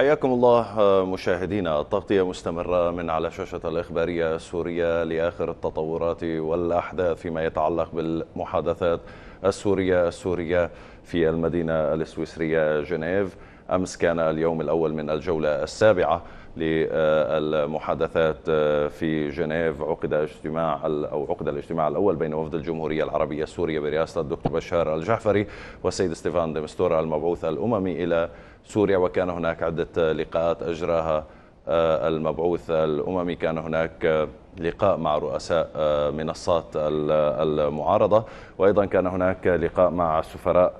حياكم الله آه، مشاهدينا التغطية مستمرة من على شاشة الإخبارية السورية لآخر التطورات والأحداث فيما يتعلق بالمحادثات السورية السورية في المدينة السويسرية جنيف أمس كان اليوم الأول من الجولة السابعة للمحادثات آه، في جنيف عقد اجتماع او عقد الاجتماع الاول بين وفد الجمهوريه العربيه السوريه برئاسه الدكتور بشار الجعفري والسيد ستيفان ديمستورا المبعوث الاممي الى سوريا وكان هناك عدة لقاءات أجراها آه، المبعوث الأممي كان هناك لقاء مع رؤساء آه، منصات المعارضة وأيضا كان هناك لقاء مع سفراء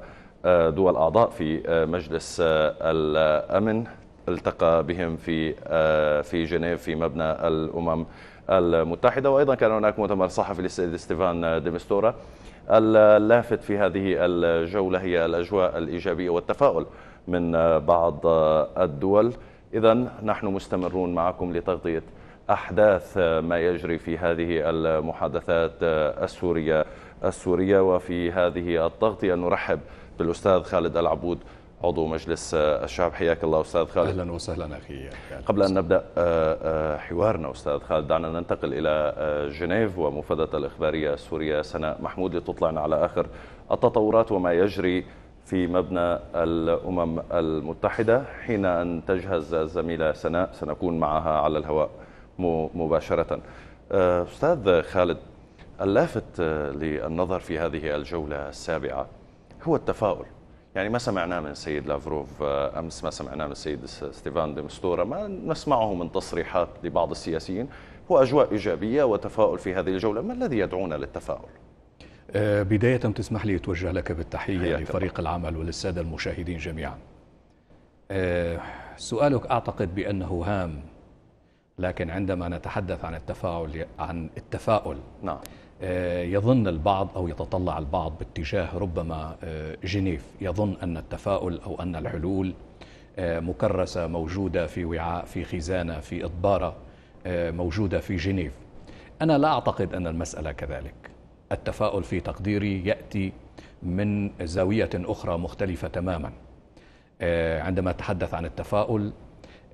آه، دول أعضاء في مجلس الأمن التقى بهم في في جنيف في مبنى الأمم المتحدة وأيضا كان هناك مؤتمر صحفي للسيد ستيفان ديمستورا اللافت في هذه الجولة هي الأجواء الإيجابية والتفاؤل من آه، بعض آه، الدول إذا نحن مستمرون معكم لتغطية أحداث آه، ما يجري في هذه المحادثات السورية السورية وفي هذه التغطية نرحب بالأستاذ خالد العبود عضو مجلس الشعب حياك الله استاذ خالد اهلا وسهلا اخي قبل ان نبدا حوارنا استاذ خالد دعنا ننتقل الى جنيف ومفادة الاخباريه السوريه سناء محمود لتطلعنا على اخر التطورات وما يجري في مبنى الأمم المتحدة حين أن تجهز الزميلة سناء سنكون معها على الهواء مباشرة آه، أستاذ خالد اللافت آه، للنظر في هذه الجولة السابعة هو التفاؤل يعني ما سمعناه من السيد لافروف آه، أمس ما سمعناه من السيد ستيفان ديمستورا ما نسمعه من تصريحات لبعض السياسيين هو أجواء إيجابية وتفاؤل في هذه الجولة ما الذي يدعونا للتفاؤل؟ آه، بداية تسمح لي أتوجه لك بالتحية لفريق العمل وللسادة المشاهدين جميعا آه، سؤالك أعتقد بأنه هام لكن عندما نتحدث عن التفاعل عن التفاؤل نعم. آه، يظن البعض أو يتطلع البعض باتجاه ربما جنيف يظن أن التفاؤل أو أن الحلول مكرسة موجودة في وعاء في خزانة في إطبارة موجودة في جنيف أنا لا أعتقد أن المسألة كذلك التفاؤل في تقديري ياتي من زاويه اخرى مختلفه تماما آه، عندما اتحدث عن التفاؤل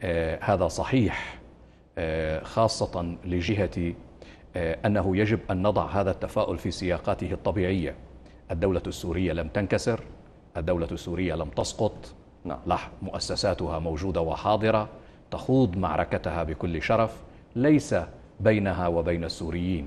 آه، هذا صحيح آه، خاصه لجهتي انه يجب ان نضع هذا التفاؤل في سياقاته الطبيعيه الدوله السوريه لم تنكسر الدوله السوريه لم تسقط نعم. مؤسساتها موجوده وحاضره تخوض معركتها بكل شرف ليس بينها وبين السوريين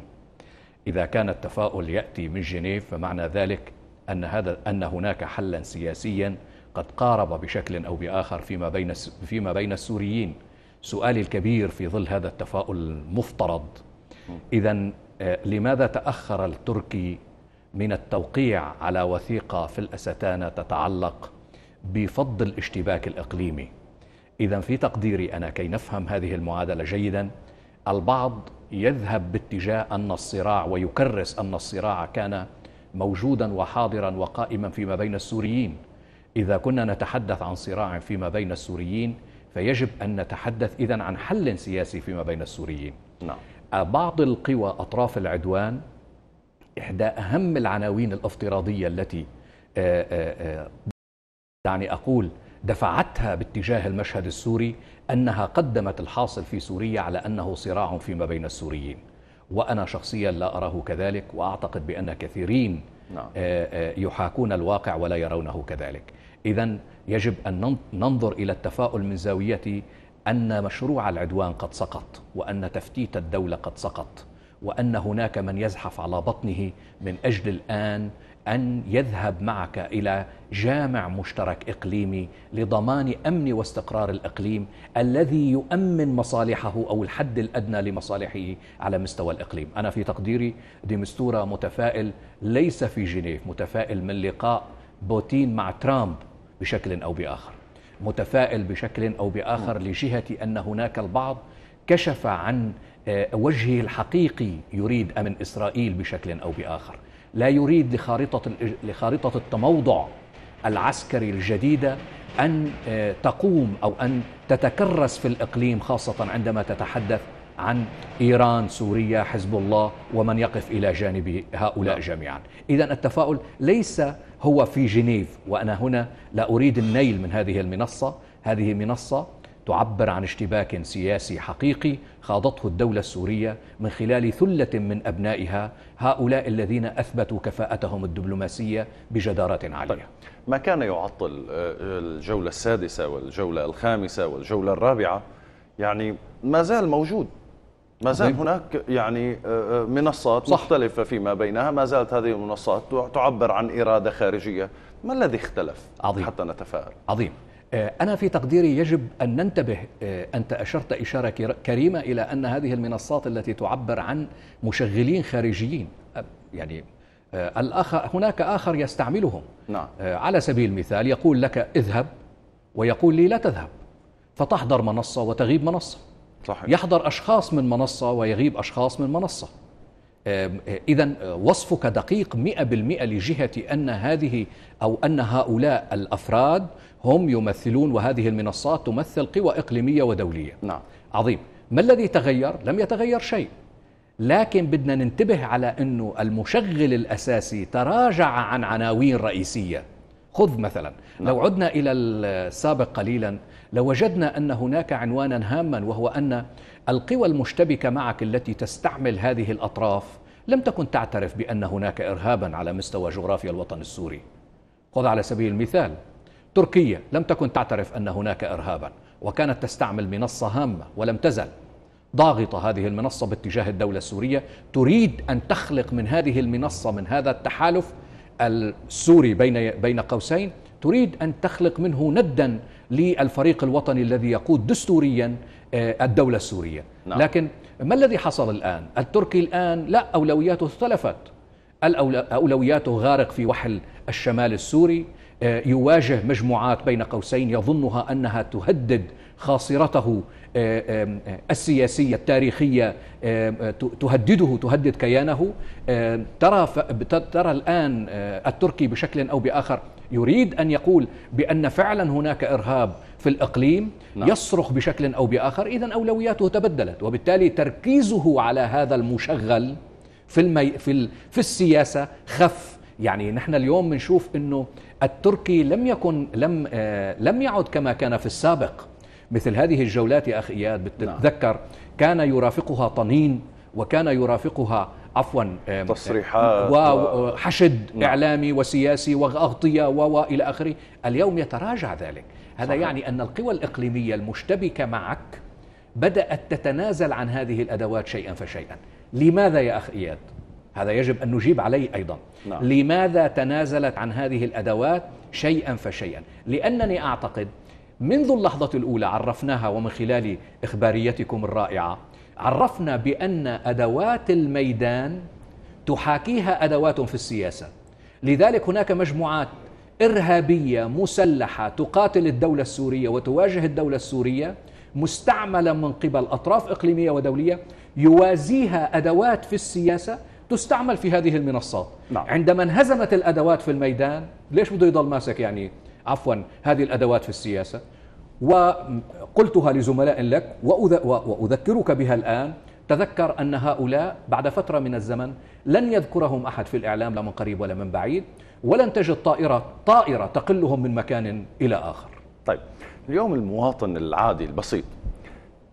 إذا كان التفاؤل يأتي من جنيف فمعنى ذلك أن هذا أن هناك حلا سياسيا قد قارب بشكل أو بآخر فيما بين فيما بين السوريين سؤالي الكبير في ظل هذا التفاؤل المفترض إذا آه، لماذا تأخر التركي من التوقيع على وثيقة في الأستانة تتعلق بفض الاشتباك الإقليمي إذا في تقديري أنا كي نفهم هذه المعادلة جيدا البعض يذهب باتجاه أن الصراع ويكرس أن الصراع كان موجودا وحاضرا وقائما فيما بين السوريين إذا كنا نتحدث عن صراع فيما بين السوريين فيجب أن نتحدث إذا عن حل سياسي فيما بين السوريين نعم. بعض القوى أطراف العدوان إحدى أهم العناوين الافتراضية التي آه، آه، آه، دعني أقول دفعتها باتجاه المشهد السوري انها قدمت الحاصل في سوريا على انه صراع فيما بين السوريين وانا شخصيا لا اراه كذلك واعتقد بان كثيرين نعم. آه، آه، يحاكون الواقع ولا يرونه كذلك اذا يجب ان ننظر الى التفاؤل من زاويه ان مشروع العدوان قد سقط وان تفتيت الدوله قد سقط وان هناك من يزحف على بطنه من اجل الان أن يذهب معك إلى جامع مشترك إقليمي لضمان أمن واستقرار الإقليم الذي يؤمن مصالحه أو الحد الأدنى لمصالحه على مستوى الإقليم أنا في تقديري ديمستورا متفائل ليس في جنيف متفائل من لقاء بوتين مع ترامب بشكل أو بآخر متفائل بشكل أو بآخر لجهة أن هناك البعض كشف عن آه، وجهه الحقيقي يريد أمن إسرائيل بشكل أو بآخر لا يريد لخارطة, لخارطة التموضع العسكري الجديدة أن آه، تقوم أو أن تتكرس في الإقليم خاصة عندما تتحدث عن إيران سوريا حزب الله ومن يقف إلى جانب هؤلاء نعم. جميعا إذا التفاؤل ليس هو في جنيف وأنا هنا لا أريد النيل من هذه المنصة هذه منصة تعبر عن اشتباك سياسي حقيقي خاضته الدولة السورية من خلال ثلة من أبنائها هؤلاء الذين أثبتوا كفاءتهم الدبلوماسية بجدارة عالية طيب. ما كان يعطل آه، الجولة السادسة والجولة الخامسة والجولة الرابعة يعني ما زال موجود ما زال طيب. هناك يعني آه، آه، منصات صح. مختلفة فيما بينها ما زالت هذه المنصات تعبر عن إرادة خارجية ما الذي اختلف عظيم. حتى نتفائل عظيم آه، أنا في تقديري يجب أن ننتبه آه، أنت أشرت إشارة كريمة إلى أن هذه المنصات التي تعبر عن مشغلين خارجيين يعني آه، الآخر هناك آخر يستعملهم نعم. على سبيل المثال يقول لك اذهب ويقول لي لا تذهب فتحضر منصة وتغيب منصة صحيح. يحضر أشخاص من منصة ويغيب أشخاص من منصة آه، إذا آه، وصفك دقيق 100% لجهة أن هذه أو أن هؤلاء الأفراد هم يمثلون وهذه المنصات تمثل قوى إقليمية ودولية نعم. عظيم ما الذي تغير؟ لم يتغير شيء لكن بدنا ننتبه على أنه المشغل الأساسي تراجع عن عناوين رئيسية خذ مثلا نعم. لو عدنا إلى السابق قليلا لوجدنا أن هناك عنوانا هاما وهو أن القوى المشتبكة معك التي تستعمل هذه الأطراف لم تكن تعترف بأن هناك إرهابا على مستوى جغرافيا الوطن السوري خذ على سبيل المثال تركيا لم تكن تعترف أن هناك إرهابا وكانت تستعمل منصة هامة ولم تزل ضاغطة هذه المنصة باتجاه الدولة السورية تريد أن تخلق من هذه المنصة من هذا التحالف السوري بين بين قوسين تريد أن تخلق منه ندا للفريق الوطني الذي يقود دستوريا آه، الدولة السورية نعم. لكن ما الذي حصل الآن؟ التركي الآن لا أولوياته اختلفت أولوياته غارق في وحل الشمال السوري آه، يواجه مجموعات بين قوسين يظنها أنها تهدد خاصرته آه، السياسية التاريخية تهدده تهدد كيانه ترى ترى الآن التركي بشكل أو بآخر يريد أن يقول بأن فعلا هناك إرهاب في الإقليم نعم. يصرخ بشكل أو بآخر إذا أولوياته تبدلت وبالتالي تركيزه على هذا المشغل في, المي... في, ال... في السياسة خف يعني نحن اليوم بنشوف أنه التركي لم يكن لم آه لم يعد كما كان في السابق مثل هذه الجولات يا أخي إياد بتتذكر نعم. كان يرافقها طنين وكان يرافقها عفوا تصريحات وحشد نعم. اعلامي وسياسي واغطيه والى اخره، اليوم يتراجع ذلك، هذا صحيح. يعني ان القوى الاقليميه المشتبكه معك بدات تتنازل عن هذه الادوات شيئا فشيئا، لماذا يا اخ اياد؟ هذا يجب ان نجيب عليه ايضا، نعم. لماذا تنازلت عن هذه الادوات شيئا فشيئا؟ لانني اعتقد منذ اللحظه الاولى عرفناها ومن خلال اخباريتكم الرائعه عرفنا بأن أدوات الميدان تحاكيها أدوات في السياسة لذلك هناك مجموعات إرهابية مسلحة تقاتل الدولة السورية وتواجه الدولة السورية مستعملة من قبل أطراف إقليمية ودولية يوازيها أدوات في السياسة تستعمل في هذه المنصات نعم. عندما انهزمت الأدوات في الميدان ليش بده يضل ماسك يعني عفوا هذه الأدوات في السياسة قلتها لزملاء لك وأذكرك بها الآن تذكر أن هؤلاء بعد فترة من الزمن لن يذكرهم أحد في الإعلام لا من قريب ولا من بعيد ولن تجد طائرة طائرة تقلهم من مكان إلى آخر طيب اليوم المواطن العادي البسيط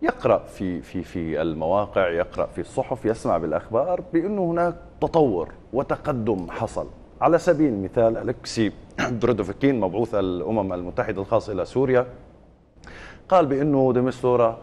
يقرأ في في في المواقع يقرأ في الصحف يسمع بالأخبار بأنه هناك تطور وتقدم حصل على سبيل المثال ألكسي برودوفكين مبعوث الأمم المتحدة الخاص إلى سوريا قال بأنه ديمستورا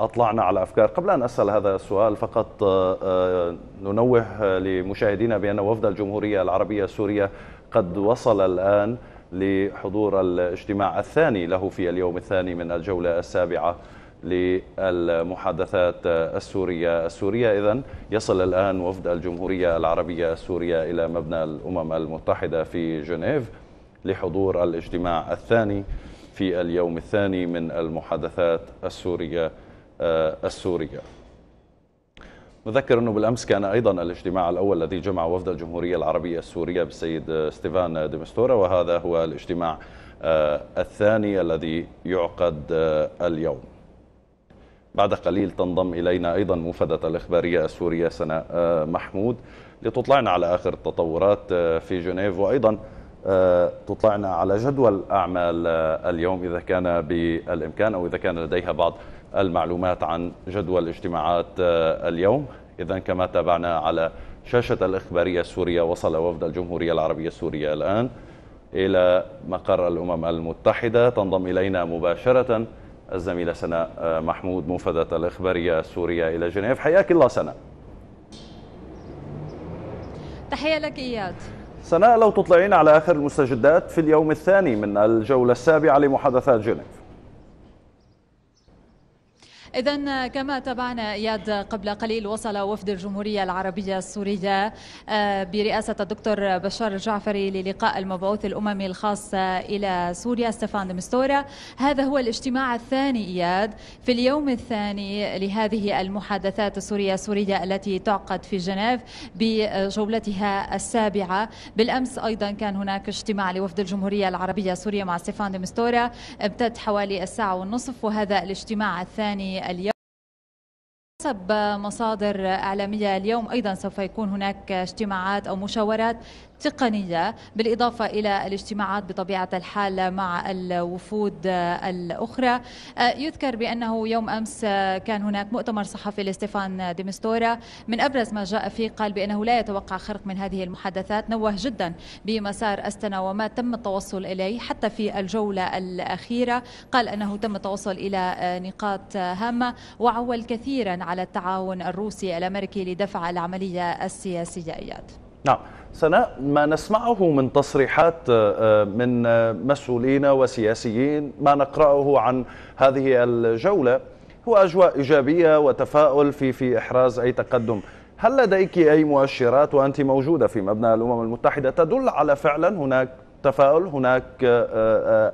أطلعنا على أفكار قبل أن أسأل هذا السؤال فقط آه، آه، ننوه لمشاهدينا بأن وفد الجمهورية العربية السورية قد وصل الآن لحضور الاجتماع الثاني له في اليوم الثاني من الجولة السابعة للمحادثات السورية السورية إذا يصل الآن وفد الجمهورية العربية السورية إلى مبنى الأمم المتحدة في جنيف لحضور الاجتماع الثاني في اليوم الثاني من المحادثات السورية آه، السورية نذكر أنه بالأمس كان أيضا الاجتماع الأول الذي جمع وفد الجمهورية العربية السورية بالسيد آه، ستيفان ديمستورا وهذا هو الاجتماع آه، الثاني الذي يعقد اليوم بعد قليل تنضم إلينا أيضا مفدة الإخبارية السورية سناء محمود لتطلعنا على آخر التطورات في جنيف وأيضا تطلعنا على جدول أعمال آه، اليوم إذا كان بالإمكان أو إذا كان لديها بعض المعلومات عن جدول اجتماعات آه، اليوم إذا كما تابعنا على شاشة الإخبارية السورية وصل وفد الجمهورية العربية السورية الآن إلى مقر الأمم المتحدة تنضم إلينا مباشرة الزميلة سناء آه، محمود موفدة الإخبارية السورية إلى جنيف حياك الله سناء تحية لك إياد سناء لو تطلعين على آخر المستجدات في اليوم الثاني من الجولة السابعة لمحادثات جنيف إذا كما تابعنا إياد قبل قليل وصل وفد الجمهورية العربية السورية آه، برئاسة الدكتور بشار الجعفري للقاء المبعوث الأممي الخاص إلى سوريا ستيفان مستورا هذا هو الاجتماع الثاني إياد في اليوم الثاني لهذه المحادثات السورية السورية التي تعقد في جنيف بجولتها السابعة بالأمس أيضا كان هناك اجتماع لوفد الجمهورية العربية السورية مع ستيفان مستورا امتد حوالي الساعة والنصف وهذا الاجتماع الثاني اليوم حسب مصادر إعلامية اليوم أيضا سوف يكون هناك اجتماعات أو مشاورات تقنية بالإضافة إلى الاجتماعات بطبيعة الحال مع الوفود الأخرى آه، يذكر بأنه يوم أمس كان هناك مؤتمر صحفي لستيفان ديمستورا من أبرز ما جاء فيه قال بأنه لا يتوقع خرق من هذه المحادثات نوه جدا بمسار أستنا وما تم التوصل إليه حتى في الجولة الأخيرة قال أنه تم التوصل إلى آه، نقاط هامة وعول كثيرا على التعاون الروسي الأمريكي لدفع العملية السياسية إياد نعم سناء ما نسمعه من تصريحات آه، آه، من آه، مسؤولين وسياسيين ما نقرأه عن هذه الجولة هو أجواء إيجابية وتفاؤل في في إحراز أي تقدم هل لديك أي مؤشرات وأنت موجودة في مبنى الأمم المتحدة تدل على فعلا هناك تفاؤل هناك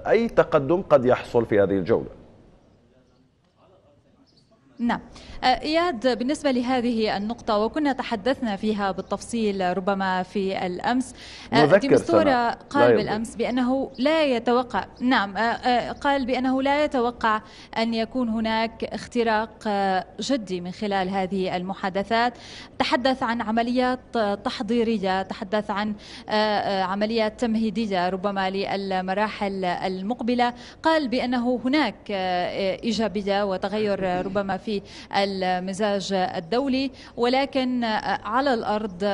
أي تقدم قد يحصل في هذه الجولة نعم آه، إياد بالنسبة لهذه النقطة وكنا تحدثنا فيها بالتفصيل ربما في الأمس آه، ديمستورا قال بالأمس بأنه لا يتوقع نعم آه، قال بأنه لا يتوقع أن يكون هناك اختراق جدي من خلال هذه المحادثات تحدث عن عمليات تحضيرية تحدث عن عمليات تمهيدية ربما للمراحل المقبلة قال بأنه هناك إيجابية وتغير ربما في المزاج الدولي ولكن على الارض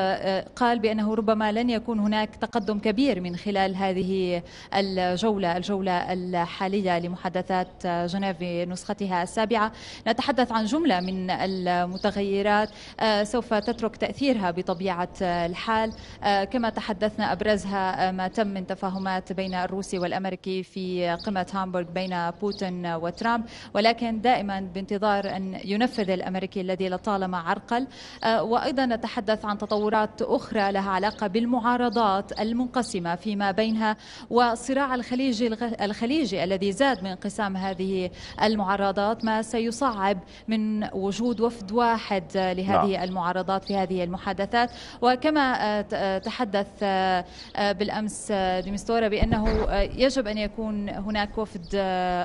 قال بانه ربما لن يكون هناك تقدم كبير من خلال هذه الجوله الجوله الحاليه لمحادثات جنيف بنسختها السابعه نتحدث عن جمله من المتغيرات سوف تترك تاثيرها بطبيعه الحال كما تحدثنا ابرزها ما تم من تفاهمات بين الروسي والامريكي في قمه هامبورغ بين بوتين وترامب ولكن دائما بانتظار ان ينفذ النافذ الأمريكي الذي لطالما عرقل آه، وأيضا نتحدث عن تطورات أخرى لها علاقة بالمعارضات المنقسمة فيما بينها وصراع الخليج الخليجي الذي زاد من انقسام هذه المعارضات ما سيصعب من وجود وفد واحد لهذه نعم. المعارضات في هذه المحادثات وكما آه، آه، تحدث بالأمس ديمستورا بأنه يجب أن يكون هناك وفد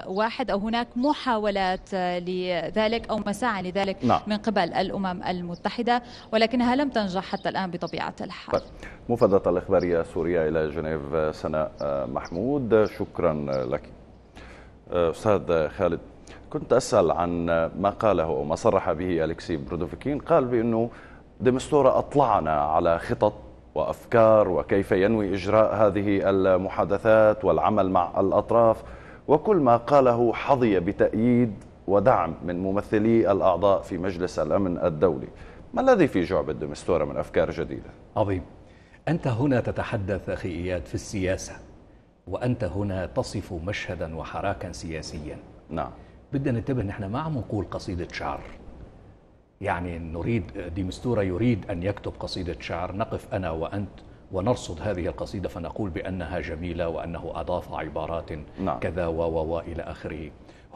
واحد أو هناك محاولات لذلك أو مساعي عن يعني ذلك نعم. من قبل الأمم المتحدة ولكنها لم تنجح حتى الآن بطبيعة الحال طيب. مفادة الإخبارية السورية إلى جنيف سناء آه، محمود شكرا لك آه، أستاذ خالد كنت أسأل عن ما قاله أو ما صرح به أليكسي برودوفيكين قال بأنه ديمستورا أطلعنا على خطط وأفكار وكيف ينوي إجراء هذه المحادثات والعمل مع الأطراف وكل ما قاله حظي بتأييد ودعم من ممثلي الأعضاء في مجلس الأمن الدولي ما الذي في جعبة دمستورة من أفكار جديدة؟ عظيم أنت هنا تتحدث أخي إياد في السياسة وأنت هنا تصف مشهدا وحراكا سياسيا نعم بدنا ننتبه نحن ما عم نقول قصيدة شعر يعني نريد ديمستورة يريد أن يكتب قصيدة شعر نقف أنا وأنت ونرصد هذه القصيدة فنقول بأنها جميلة وأنه أضاف عبارات نعم. كذا و إلى آخره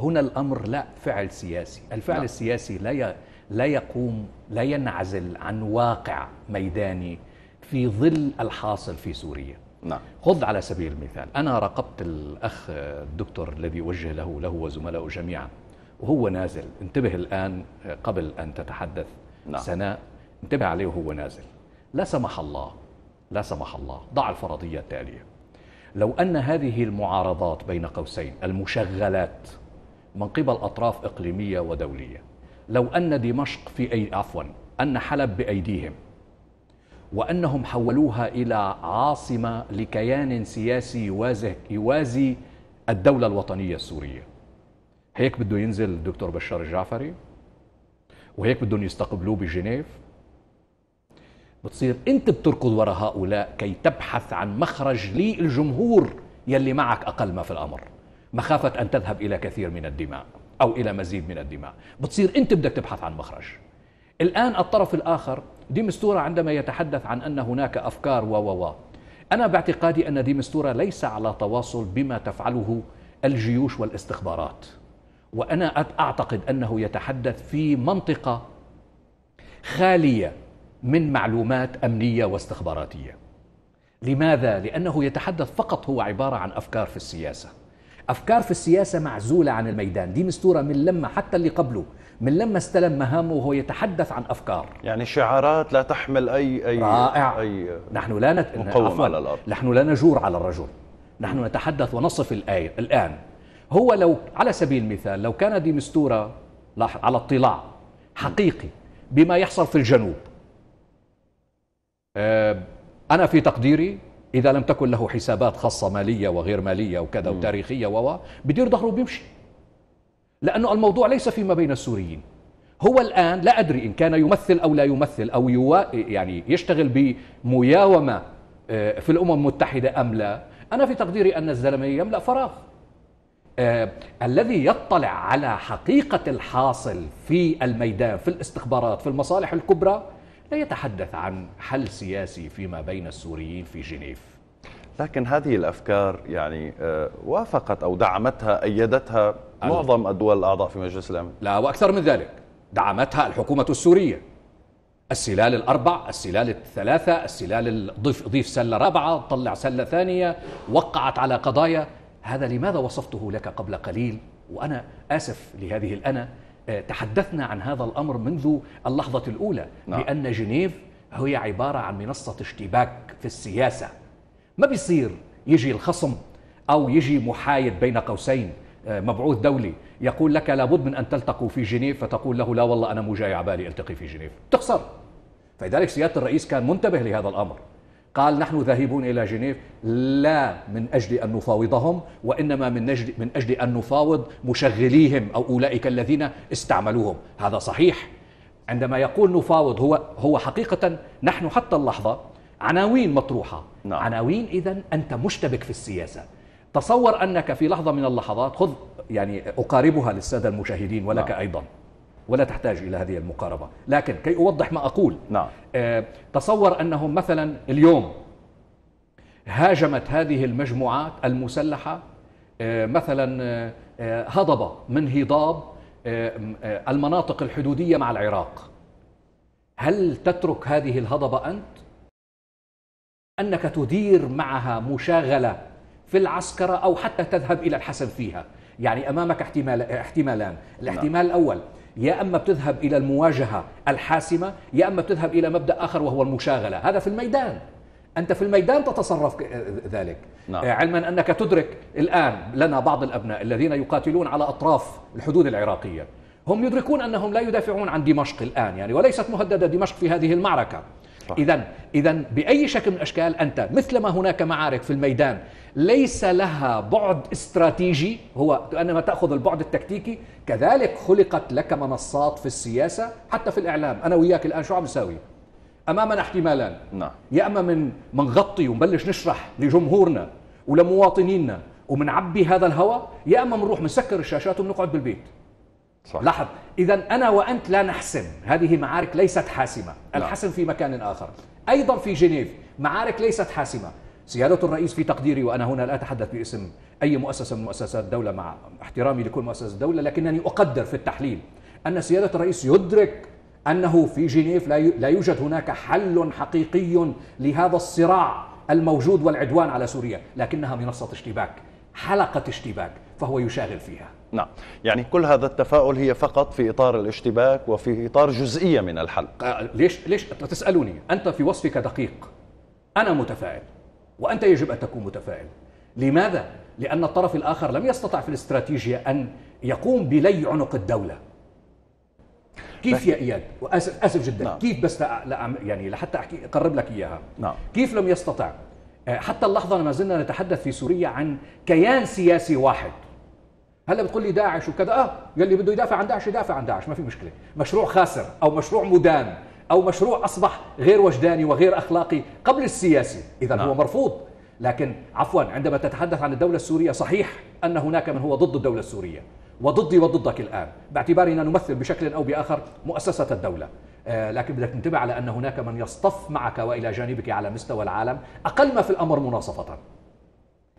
هنا الامر لا فعل سياسي الفعل لا. نعم. السياسي لا لا يقوم لا ينعزل عن واقع ميداني في ظل الحاصل في سوريا نعم خذ على سبيل المثال انا راقبت الاخ الدكتور الذي اوجه له له وزملائه جميعا وهو نازل انتبه الان قبل ان تتحدث نعم. سناء انتبه عليه وهو نازل لا سمح الله لا سمح الله ضع الفرضيه التاليه لو ان هذه المعارضات بين قوسين المشغلات من قبل أطراف إقليمية ودولية لو أن دمشق في أي عفوا أن حلب بأيديهم وأنهم حولوها إلى عاصمة لكيان سياسي يوازي, يوازي الدولة الوطنية السورية هيك بده ينزل الدكتور بشار الجعفري وهيك بدهم يستقبلوه بجنيف بتصير انت بتركض وراء هؤلاء كي تبحث عن مخرج للجمهور يلي معك اقل ما في الامر مخافة أن تذهب إلى كثير من الدماء أو إلى مزيد من الدماء بتصير أنت بدك تبحث عن مخرج الآن الطرف الآخر ديمستورا عندما يتحدث عن أن هناك أفكار و و أنا باعتقادي أن ديمستورا ليس على تواصل بما تفعله الجيوش والاستخبارات وأنا أعتقد أنه يتحدث في منطقة خالية من معلومات أمنية واستخباراتية لماذا؟ لأنه يتحدث فقط هو عبارة عن أفكار في السياسة أفكار في السياسة معزولة عن الميدان دي مستورة من لما حتى اللي قبله من لما استلم مهامه وهو يتحدث عن أفكار يعني شعارات لا تحمل أي أي رائع أي نحن لا نت... مقوم على الأرض نحن لا نجور على الرجل نحن نتحدث ونصف الآية الآن هو لو على سبيل المثال لو كان دي مستورة على اطلاع حقيقي بما يحصل في الجنوب آه، أنا في تقديري اذا لم تكن له حسابات خاصه ماليه وغير ماليه وكذا وتاريخيه و بدير ظهره وبيمشي لانه الموضوع ليس فيما بين السوريين هو الان لا ادري ان كان يمثل او لا يمثل او يوا يعني يشتغل بمياومه آه، في الامم المتحده ام لا انا في تقديري ان الزلمه يملا فراغ آه، الذي يطلع على حقيقة الحاصل في الميدان في الاستخبارات في المصالح الكبرى لا يتحدث عن حل سياسي فيما بين السوريين في جنيف لكن هذه الافكار يعني آه، وافقت او دعمتها ايدتها معظم الدول الاعضاء في مجلس الامن لا واكثر من ذلك دعمتها الحكومه السوريه السلال الاربع السلال الثلاثه السلال ضيف ضيف سله رابعه طلع سله ثانيه وقعت على قضايا هذا لماذا وصفته لك قبل قليل وانا اسف لهذه الانا آه، تحدثنا عن هذا الأمر منذ اللحظة الأولى نعم. بأن جنيف هي عبارة عن منصة اشتباك في السياسة ما بيصير يجي الخصم أو يجي محايد بين قوسين آه، مبعوث دولي يقول لك لابد من أن تلتقوا في جنيف فتقول له لا والله أنا مو جاي على بالي التقي في جنيف تخسر فلذلك سيادة الرئيس كان منتبه لهذا الأمر قال نحن ذاهبون إلى جنيف لا من أجل أن نفاوضهم وإنما من أجل, من أجل أن نفاوض مشغليهم أو أولئك الذين استعملوهم هذا صحيح عندما يقول نفاوض هو, هو حقيقة نحن حتى اللحظة عناوين مطروحة نعم. عناوين إذا أنت مشتبك في السياسة تصور أنك في لحظة من اللحظات خذ يعني أقاربها للسادة المشاهدين ولك نعم. أيضا ولا تحتاج إلى هذه المقاربة لكن كي أوضح ما أقول نعم. آه، تصور أنهم مثلا اليوم هاجمت هذه المجموعات المسلحة آه، مثلا آه، هضبة من هضاب المناطق الحدودية مع العراق هل تترك هذه الهضبة أنت؟ أنك تدير معها مشاغلة في العسكرة أو حتى تذهب إلى الحسم فيها يعني أمامك احتمال احتمالان نعم. الاحتمال الأول يا اما بتذهب الى المواجهه الحاسمه يا اما بتذهب الى مبدا اخر وهو المشاغله هذا في الميدان انت في الميدان تتصرف ذلك نعم. آه، علما انك تدرك الان لنا بعض الابناء الذين يقاتلون على اطراف الحدود العراقيه هم يدركون انهم لا يدافعون عن دمشق الان يعني وليست مهدده دمشق في هذه المعركه اذا اذا باي شكل من الاشكال انت مثلما هناك معارك في الميدان ليس لها بعد استراتيجي هو أنما تأخذ البعد التكتيكي كذلك خلقت لك منصات في السياسة حتى في الإعلام أنا وياك الآن شو عم نساوي أمامنا احتمالان نعم. يا أما من منغطي ونبلش نشرح لجمهورنا ولمواطنينا ومنعبي هذا الهواء يا اما بنروح بنسكر الشاشات وبنقعد بالبيت صح. لاحظ اذا انا وانت لا نحسم هذه معارك ليست حاسمه نعم. الحسم في مكان اخر ايضا في جنيف معارك ليست حاسمه سيادة الرئيس في تقديري وأنا هنا لا أتحدث باسم أي مؤسسة من مؤسسات الدولة مع احترامي لكل مؤسسة الدولة لكنني أقدر في التحليل أن سيادة الرئيس يدرك أنه في جنيف لا يوجد هناك حل حقيقي لهذا الصراع الموجود والعدوان على سوريا لكنها منصة اشتباك حلقة اشتباك فهو يشاغل فيها نعم يعني كل هذا التفاؤل هي فقط في إطار الاشتباك وفي إطار جزئية من الحل آه، ليش, ليش تسألني أنت في وصفك دقيق أنا متفائل وأنت يجب أن تكون متفائل لماذا؟ لأن الطرف الآخر لم يستطع في الاستراتيجية أن يقوم بلي عنق الدولة كيف يا اياد واسف اسف جدا نعم. كيف بس لا يعني لحتى احكي اقرب لك اياها نعم. كيف لم يستطع آه، حتى اللحظه ما زلنا نتحدث في سوريا عن كيان سياسي واحد هلا بتقول لي داعش وكذا اه يلي بده يدافع عن داعش يدافع عن داعش ما في مشكله مشروع خاسر او مشروع مدان أو مشروع أصبح غير وجداني وغير أخلاقي قبل السياسي إذا نعم. هو مرفوض لكن عفوا عندما تتحدث عن الدولة السورية صحيح أن هناك من هو ضد الدولة السورية وضدي وضدك الآن باعتبارنا نمثل بشكل أو بآخر مؤسسة الدولة آه لكن بدك تنتبه على أن هناك من يصطف معك وإلى جانبك على مستوى العالم أقل ما في الأمر مناصفة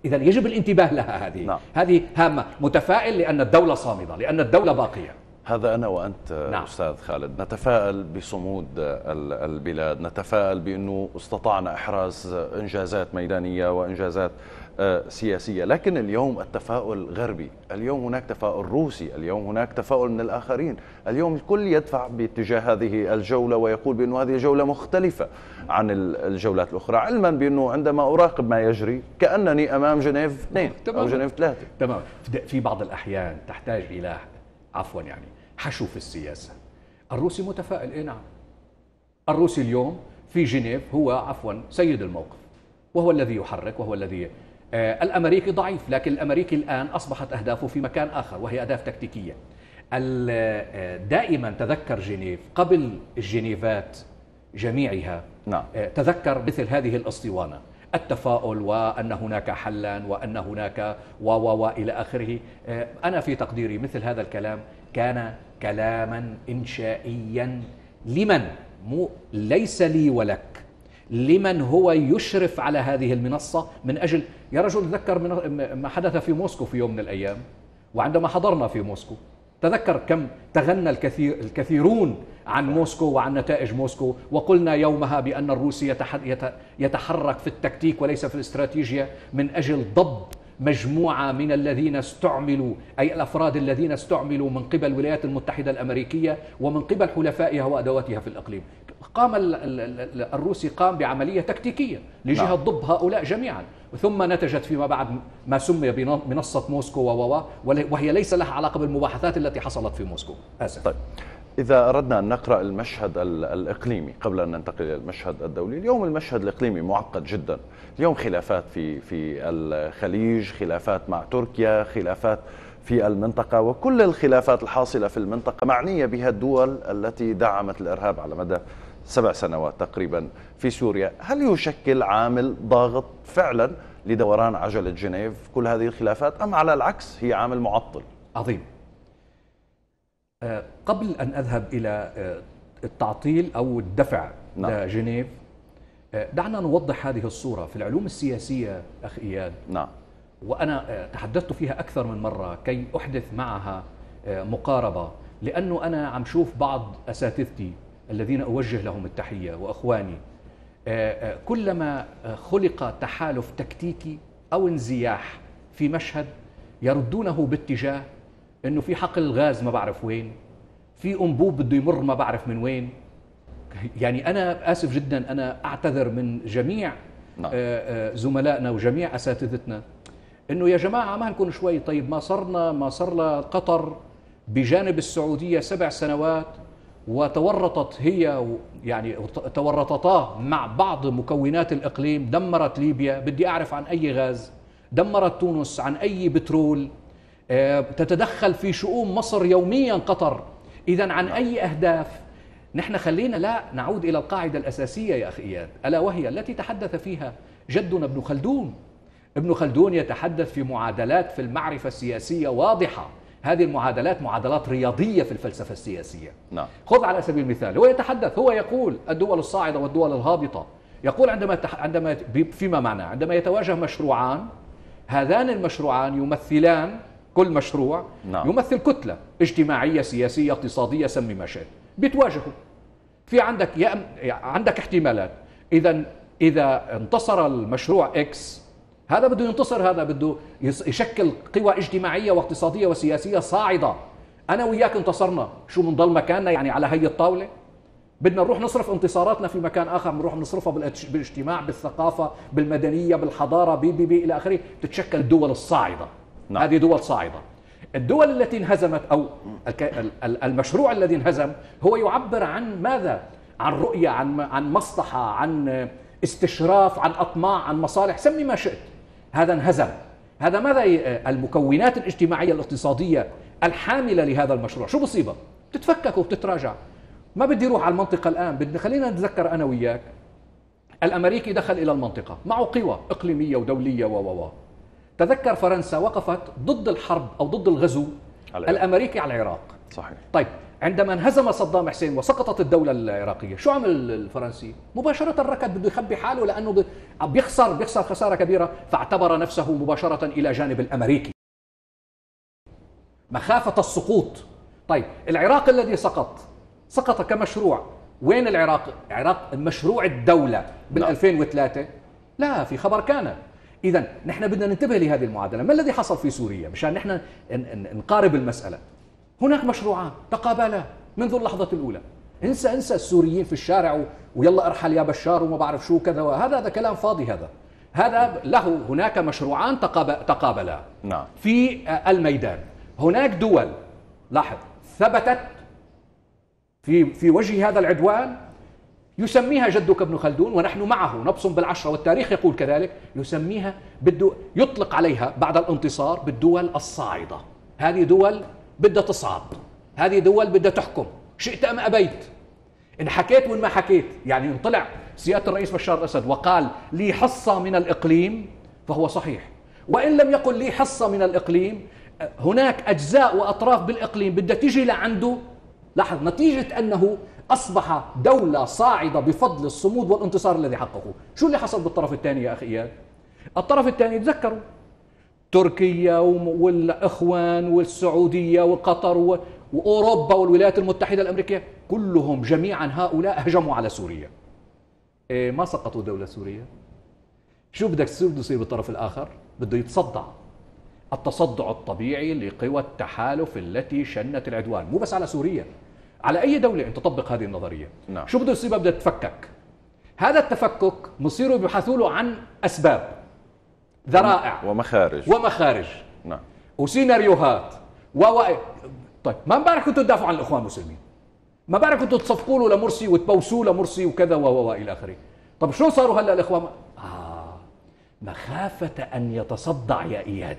إذا يجب الانتباه لها هذه نعم. هذه هامة متفائل لأن الدولة صامدة لأن الدولة باقية هذا أنا وأنت نعم. أستاذ خالد نتفائل بصمود البلاد نتفائل بأنه استطعنا إحراز إنجازات ميدانية وإنجازات آه، سياسية لكن اليوم التفاؤل غربي اليوم هناك تفاؤل روسي اليوم هناك تفاؤل من الآخرين اليوم الكل يدفع باتجاه هذه الجولة ويقول بأن هذه جولة مختلفة عن الجولات الأخرى علما بأنه عندما أراقب ما يجري كأنني أمام جنيف 2 أو جنيف 3 تمام في بعض الأحيان تحتاج إلى عفوا يعني حشو في السياسة الروسي متفائل إيه نعم الروسي اليوم في جنيف هو عفوا سيد الموقف وهو الذي يحرك وهو الذي آه الأمريكي ضعيف لكن الأمريكي الآن أصبحت أهدافه في مكان آخر وهي أهداف تكتيكية آه، دائما تذكر جنيف قبل الجنيفات جميعها نعم. آه، تذكر مثل هذه الاسطوانه التفاؤل وأن هناك حلا وأن هناك و و إلى آخره آه، أنا في تقديري مثل هذا الكلام كان كلاما إنشائيا لمن مو ليس لي ولك لمن هو يشرف على هذه المنصة من أجل يا رجل تذكر ما حدث في موسكو في يوم من الأيام وعندما حضرنا في موسكو تذكر كم تغنى الكثير الكثيرون عن موسكو وعن نتائج موسكو وقلنا يومها بأن الروسي يتحرك في التكتيك وليس في الاستراتيجية من أجل ضب مجموعة من الذين استعملوا أي الأفراد الذين استعملوا من قبل الولايات المتحدة الأمريكية ومن قبل حلفائها وأدواتها في الإقليم قام الروسي قام بعملية تكتيكية لجهة نعم. ضب هؤلاء جميعا ثم نتجت فيما بعد ما سمي بمنصة موسكو وهي ليس لها علاقة بالمباحثات التي حصلت في موسكو آسف. طيب. إذا أردنا أن نقرأ المشهد الإقليمي قبل أن ننتقل إلى المشهد الدولي اليوم المشهد الإقليمي معقد جدا اليوم خلافات في, في الخليج خلافات مع تركيا خلافات في المنطقة وكل الخلافات الحاصلة في المنطقة معنية بها الدول التي دعمت الإرهاب على مدى سبع سنوات تقريبا في سوريا هل يشكل عامل ضاغط فعلا لدوران عجلة جنيف كل هذه الخلافات أم على العكس هي عامل معطل؟ عظيم آه، قبل أن أذهب إلى آه، التعطيل أو الدفع نعم. لجنيف آه، دعنا نوضح هذه الصورة في العلوم السياسية أخ إياد نعم وأنا تحدثت فيها أكثر من مرة كي أحدث معها مقاربة لأنه أنا عم شوف بعض أساتذتي الذين أوجه لهم التحية وأخواني كلما خلق تحالف تكتيكي أو انزياح في مشهد يردونه باتجاه انه في حقل غاز ما بعرف وين في انبوب بده يمر ما بعرف من وين يعني انا اسف جدا انا اعتذر من جميع نعم. آه، آه، زملائنا وجميع اساتذتنا انه يا جماعه ما نكون شوي طيب ما صرنا ما صار قطر بجانب السعوديه سبع سنوات وتورطت هي يعني تورطتا مع بعض مكونات الاقليم دمرت ليبيا بدي اعرف عن اي غاز دمرت تونس عن اي بترول آه، تتدخل في شؤون مصر يوميا قطر إذا عن أي أهداف نحن خلينا لا نعود إلى القاعدة الأساسية يا أخ إياد ألا وهي التي تحدث فيها جدنا ابن خلدون ابن خلدون يتحدث في معادلات في المعرفة السياسية واضحة هذه المعادلات معادلات رياضية في الفلسفة السياسية نعم. خذ على سبيل المثال هو يتحدث هو يقول الدول الصاعدة والدول الهابطة يقول عندما عندما فيما معناه عندما يتواجه مشروعان هذان المشروعان يمثلان كل مشروع نعم. يمثل كتلة اجتماعية سياسية اقتصادية سمي ما شئت بتواجهه في عندك يا عندك احتمالات إذا إذا انتصر المشروع إكس هذا بده ينتصر هذا بده يشكل قوى اجتماعية واقتصادية وسياسية صاعدة أنا وياك انتصرنا شو بنضل مكاننا يعني على هي الطاولة بدنا نروح نصرف انتصاراتنا في مكان اخر بنروح نصرفها بالاجتماع بالثقافه بالمدنيه بالحضاره بي بي بي الى اخره بتتشكل الدول الصاعده نعم. هذه دول صاعدة الدول التي انهزمت أو المشروع الذي انهزم هو يعبر عن ماذا عن رؤية عن, عن مصلحة عن استشراف عن أطماع عن مصالح سمي ما شئت هذا انهزم هذا ماذا المكونات الاجتماعية الاقتصادية الحاملة لهذا المشروع شو بصيبه بتتفكك وبتتراجع ما بدي اروح على المنطقة الآن بدنا خلينا نتذكر أنا وياك الأمريكي دخل إلى المنطقة معه قوى إقليمية ودولية و و تذكر فرنسا وقفت ضد الحرب أو ضد الغزو على الأمريكي على العراق صحيح طيب عندما انهزم صدام حسين وسقطت الدولة العراقية شو عمل الفرنسي؟ مباشرة ركض بده يخبي حاله لأنه بيخسر بيخسر خسارة كبيرة فاعتبر نفسه مباشرة إلى جانب الأمريكي مخافة السقوط طيب العراق الذي سقط سقط كمشروع وين العراق؟ العراق مشروع الدولة نعم. بال 2003 لا في خبر كان اذا نحن بدنا ننتبه لهذه المعادله ما الذي حصل في سوريا مشان نحن نقارب المساله هناك مشروعان تقابلا منذ اللحظه الاولى انسى انسى السوريين في الشارع ويلا ارحل يا بشار وما بعرف شو كذا وهذا هذا كلام فاضي هذا هذا له هناك مشروعان تقابلا نعم. في آه، الميدان هناك دول لاحظ ثبتت في في وجه هذا العدوان يسميها جدك ابن خلدون ونحن معه نبصم بالعشرة والتاريخ يقول كذلك يسميها بده يطلق عليها بعد الانتصار بالدول الصاعدة هذه دول بدها تصعد هذه دول بدها تحكم شئت أم أبيت إن حكيت وإن ما حكيت يعني إن طلع سيادة الرئيس بشار الأسد وقال لي حصة من الإقليم فهو صحيح وإن لم يقل لي حصة من الإقليم هناك أجزاء وأطراف بالإقليم بدها تيجي لعنده لاحظ نتيجة أنه اصبح دوله صاعده بفضل الصمود والانتصار الذي حققوه شو اللي حصل بالطرف الثاني يا اخي اياد الطرف الثاني تذكروا تركيا والاخوان والسعوديه وقطر واوروبا والولايات المتحده الامريكيه كلهم جميعا هؤلاء هجموا على سوريا إيه ما سقطوا دوله سوريه شو بدك تصير بده يصير بالطرف الاخر بده يتصدع التصدع الطبيعي لقوى التحالف التي شنت العدوان مو بس على سوريا على اي دوله ان تطبق هذه النظريه نعم. شو بده يصير بدها تفكك هذا التفكك مصيره يبحثوا له عن اسباب ذرائع ومخارج ومخارج نعم وسيناريوهات و طيب ما امبارح كنتوا تدافعوا عن الاخوان المسلمين ما امبارح كنتوا تصفقوا له لمرسي وتبوسوا لمرسي وكذا و الى اخره طب شو صاروا هلا الاخوان اه مخافه ان يتصدع يا اياد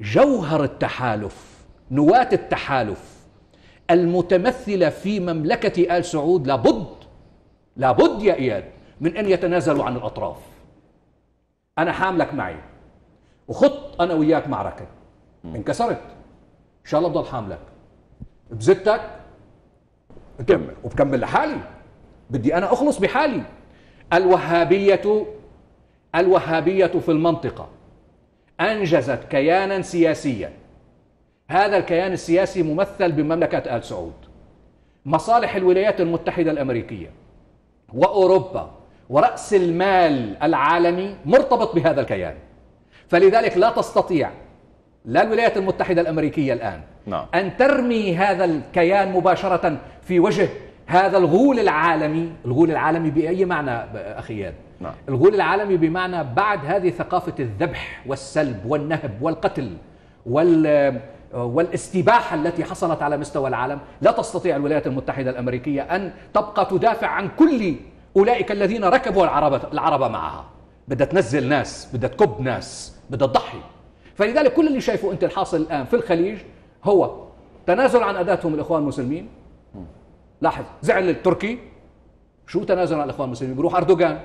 جوهر التحالف نواه التحالف المتمثلة في مملكة آل سعود لابد لابد يا إياد من أن يتنازلوا عن الأطراف أنا حاملك معي وخط أنا وياك معركة انكسرت إن شاء الله بضل حاملك بزتك بكمل وبكمل لحالي بدي أنا أخلص بحالي الوهابية الوهابية في المنطقة أنجزت كيانا سياسيا هذا الكيان السياسي ممثل بمملكة آل سعود مصالح الولايات المتحدة الأمريكية وأوروبا ورأس المال العالمي مرتبط بهذا الكيان فلذلك لا تستطيع لا الولايات المتحدة الأمريكية الآن نعم. أن ترمي هذا الكيان مباشرة في وجه هذا الغول العالمي الغول العالمي بأي معنى أخي نعم. الغول العالمي بمعنى بعد هذه ثقافة الذبح والسلب والنهب والقتل وال والاستباحة التي حصلت على مستوى العالم لا تستطيع الولايات المتحدة الأمريكية أن تبقى تدافع عن كل أولئك الذين ركبوا العربة, العربة معها بدها تنزل ناس بدها تكب ناس بدها تضحي فلذلك كل اللي شايفه أنت الحاصل الآن في الخليج هو تنازل عن أداتهم الإخوان المسلمين لاحظ زعل التركي شو تنازل عن الإخوان المسلمين بروح أردوغان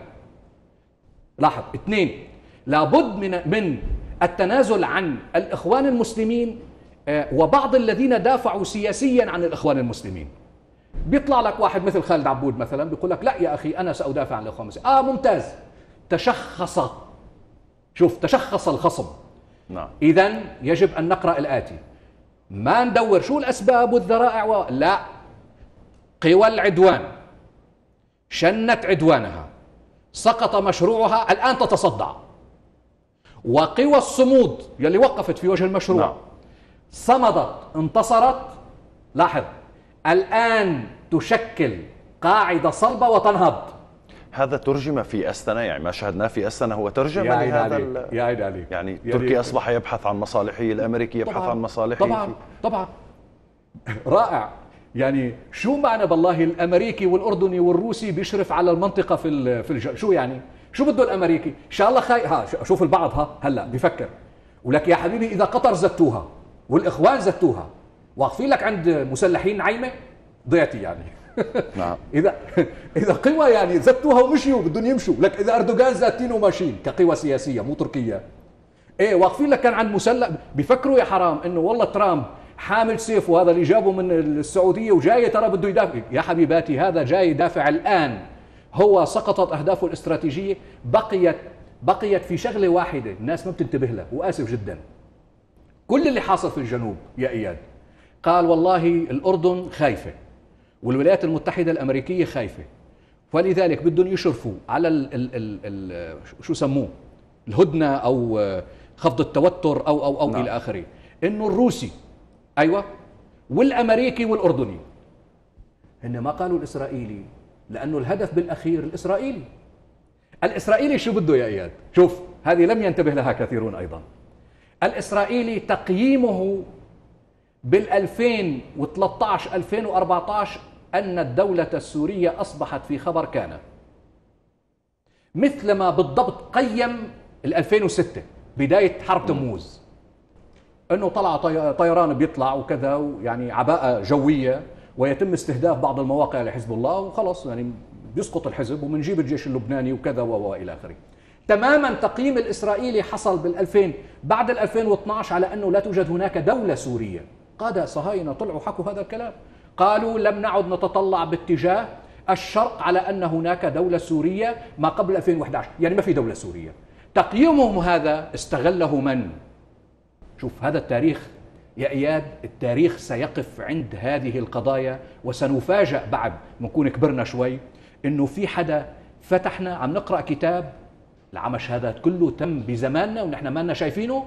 لاحظ اثنين لابد من من التنازل عن الإخوان المسلمين آه، وبعض الذين دافعوا سياسيا عن الاخوان المسلمين بيطلع لك واحد مثل خالد عبود مثلا بيقول لك لا يا اخي انا سادافع عن الاخوان المسلمين اه ممتاز تشخص شوف تشخص الخصم نعم اذا يجب ان نقرا الاتي ما ندور شو الاسباب والذرائع و... لا قوى العدوان شنت عدوانها سقط مشروعها الان تتصدع وقوى الصمود يلي وقفت في وجه المشروع نعم. صمدت انتصرت لاحظ الآن تشكل قاعدة صلبة وتنهض هذا ترجم في أستنا يعني ما شاهدناه في أستنا هو ترجم يا عين عليك. يا عين عليك. يعني تركيا أصبح يبحث عن مصالحه الأمريكي يبحث طبعاً. عن مصالحه طبعا طبعا رائع يعني شو معنى بالله الأمريكي والأردني والروسي بيشرف على المنطقة في في الج... شو يعني شو بده الأمريكي إن شاء الله خي... ها شوف البعض ها هلا بفكر ولك يا حبيبي إذا قطر زتوها والاخوان زتوها واقفين لك عند مسلحين عايمه ضيعتي يعني نعم اذا اذا قوى يعني زتوها ومشيوا بدهم يمشوا لك اذا اردوغان زاتين وماشيين كقوى سياسيه مو تركيه ايه واقفين لك كان عند مسلح بيفكروا يا حرام انه والله ترامب حامل سيفه هذا اللي جابه من السعوديه وجاي ترى بده يدافع يا حبيباتي هذا جاي يدافع الان هو سقطت اهدافه الاستراتيجيه بقيت بقيت في شغله واحده الناس ما بتنتبه لها واسف جدا كل اللي حاصل في الجنوب يا اياد قال والله الاردن خايفه والولايات المتحده الامريكيه خايفه ولذلك بدهم يشرفوا على الـ الـ الـ الـ شو سموه الهدنه او خفض التوتر او او او نعم. الى اخره انه الروسي ايوه والامريكي والاردني هن ما قالوا الاسرائيلي لانه الهدف بالاخير الاسرائيلي الاسرائيلي شو بده يا اياد شوف هذه لم ينتبه لها كثيرون ايضا الإسرائيلي تقييمه بال2013 2014 أن الدولة السورية أصبحت في خبر كان مثلما بالضبط قيم ال2006 بداية حرب تموز أنه طلع طيران بيطلع وكذا ويعني عباءة جوية ويتم استهداف بعض المواقع لحزب الله وخلص يعني بيسقط الحزب وبنجيب الجيش اللبناني وكذا والى اخره تماما تقييم الإسرائيلي حصل بال2000 بعد ال2012 على أنه لا توجد هناك دولة سورية قادة صهاينة طلعوا حكوا هذا الكلام قالوا لم نعد نتطلع باتجاه الشرق على أن هناك دولة سورية ما قبل 2011 يعني ما في دولة سورية تقييمهم هذا استغله من؟ شوف هذا التاريخ يا اياد التاريخ سيقف عند هذه القضايا وسنفاجأ بعد ما نكون كبرنا شوي انه في حدا فتحنا عم نقرا كتاب العمى شهادات كله تم بزماننا ونحن ما شايفينه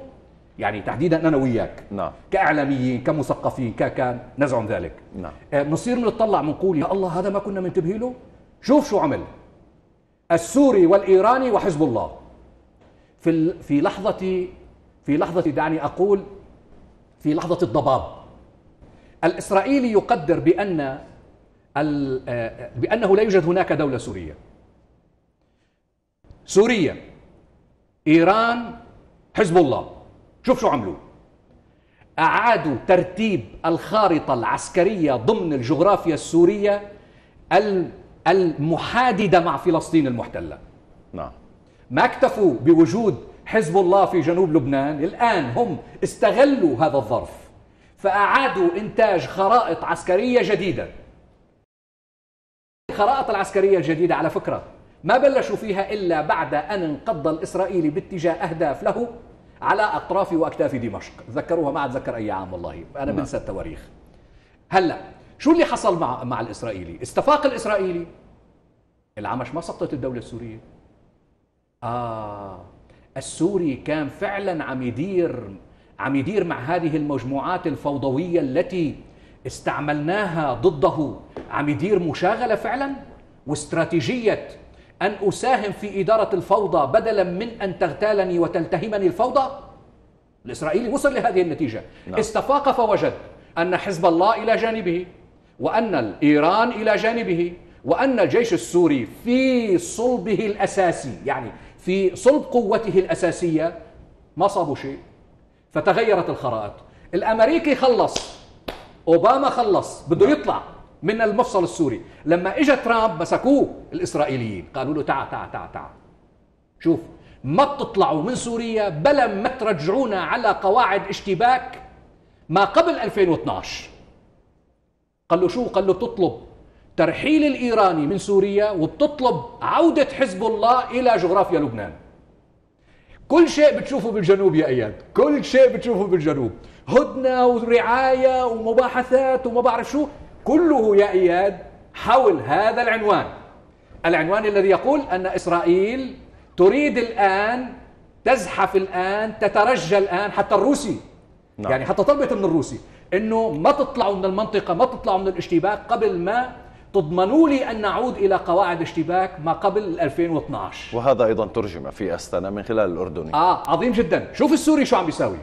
يعني تحديدا انا وياك نعم كاعلاميين كمثقفين ككان نزعم ذلك نعم بنصير آه، بنطلع بنقول يا الله هذا ما كنا منتبه له شوف شو عمل السوري والايراني وحزب الله في في لحظه في لحظه دعني اقول في لحظه الضباب الاسرائيلي يقدر بان آه، آه، بانه لا يوجد هناك دوله سوريه سوريا إيران حزب الله شوف شو عملوا أعادوا ترتيب الخارطة العسكرية ضمن الجغرافيا السورية المحاددة مع فلسطين المحتلة نعم ما اكتفوا بوجود حزب الله في جنوب لبنان الآن هم استغلوا هذا الظرف فأعادوا إنتاج خرائط عسكرية جديدة الخرائط العسكرية الجديدة على فكرة ما بلشوا فيها إلا بعد أن انقض الإسرائيلي باتجاه أهداف له على أطراف وأكتاف دمشق تذكروها ما أتذكر أي عام والله أنا نعم. بنسى التواريخ هلأ شو اللي حصل مع, مع الإسرائيلي استفاق الإسرائيلي العمش ما سقطت الدولة السورية آه السوري كان فعلا عم يدير عم يدير مع هذه المجموعات الفوضوية التي استعملناها ضده عم يدير مشاغلة فعلا واستراتيجية أن أساهم في إدارة الفوضى بدلا من أن تغتالني وتلتهمني الفوضى الإسرائيلي وصل لهذه النتيجة نعم. استفاق فوجد أن حزب الله إلى جانبه وأن الإيران إلى جانبه وأن الجيش السوري في صلبه الأساسي يعني في صلب قوته الأساسية ما صابوا شيء فتغيرت الخرائط الأمريكي خلص أوباما خلص بده نعم. يطلع من المفصل السوري لما اجى ترامب مسكوه الاسرائيليين قالوا له تعا تعا تعا تعا شوف ما بتطلعوا من سوريا بلا ما ترجعونا على قواعد اشتباك ما قبل 2012 قال له شو قال له بتطلب ترحيل الايراني من سوريا وبتطلب عوده حزب الله الى جغرافيا لبنان كل شيء بتشوفه بالجنوب يا اياد كل شيء بتشوفه بالجنوب هدنه ورعايه ومباحثات وما بعرف شو كله يا اياد حول هذا العنوان العنوان الذي يقول ان اسرائيل تريد الان تزحف الان تترجى الان حتى الروسي نعم. يعني حتى طلبت من الروسي انه ما تطلعوا من المنطقه ما تطلعوا من الاشتباك قبل ما تضمنوا لي أن نعود إلى قواعد اشتباك ما قبل 2012 وهذا أيضا ترجم في أستنا من خلال الأردني آه عظيم جدا شوف السوري شو عم بيساوي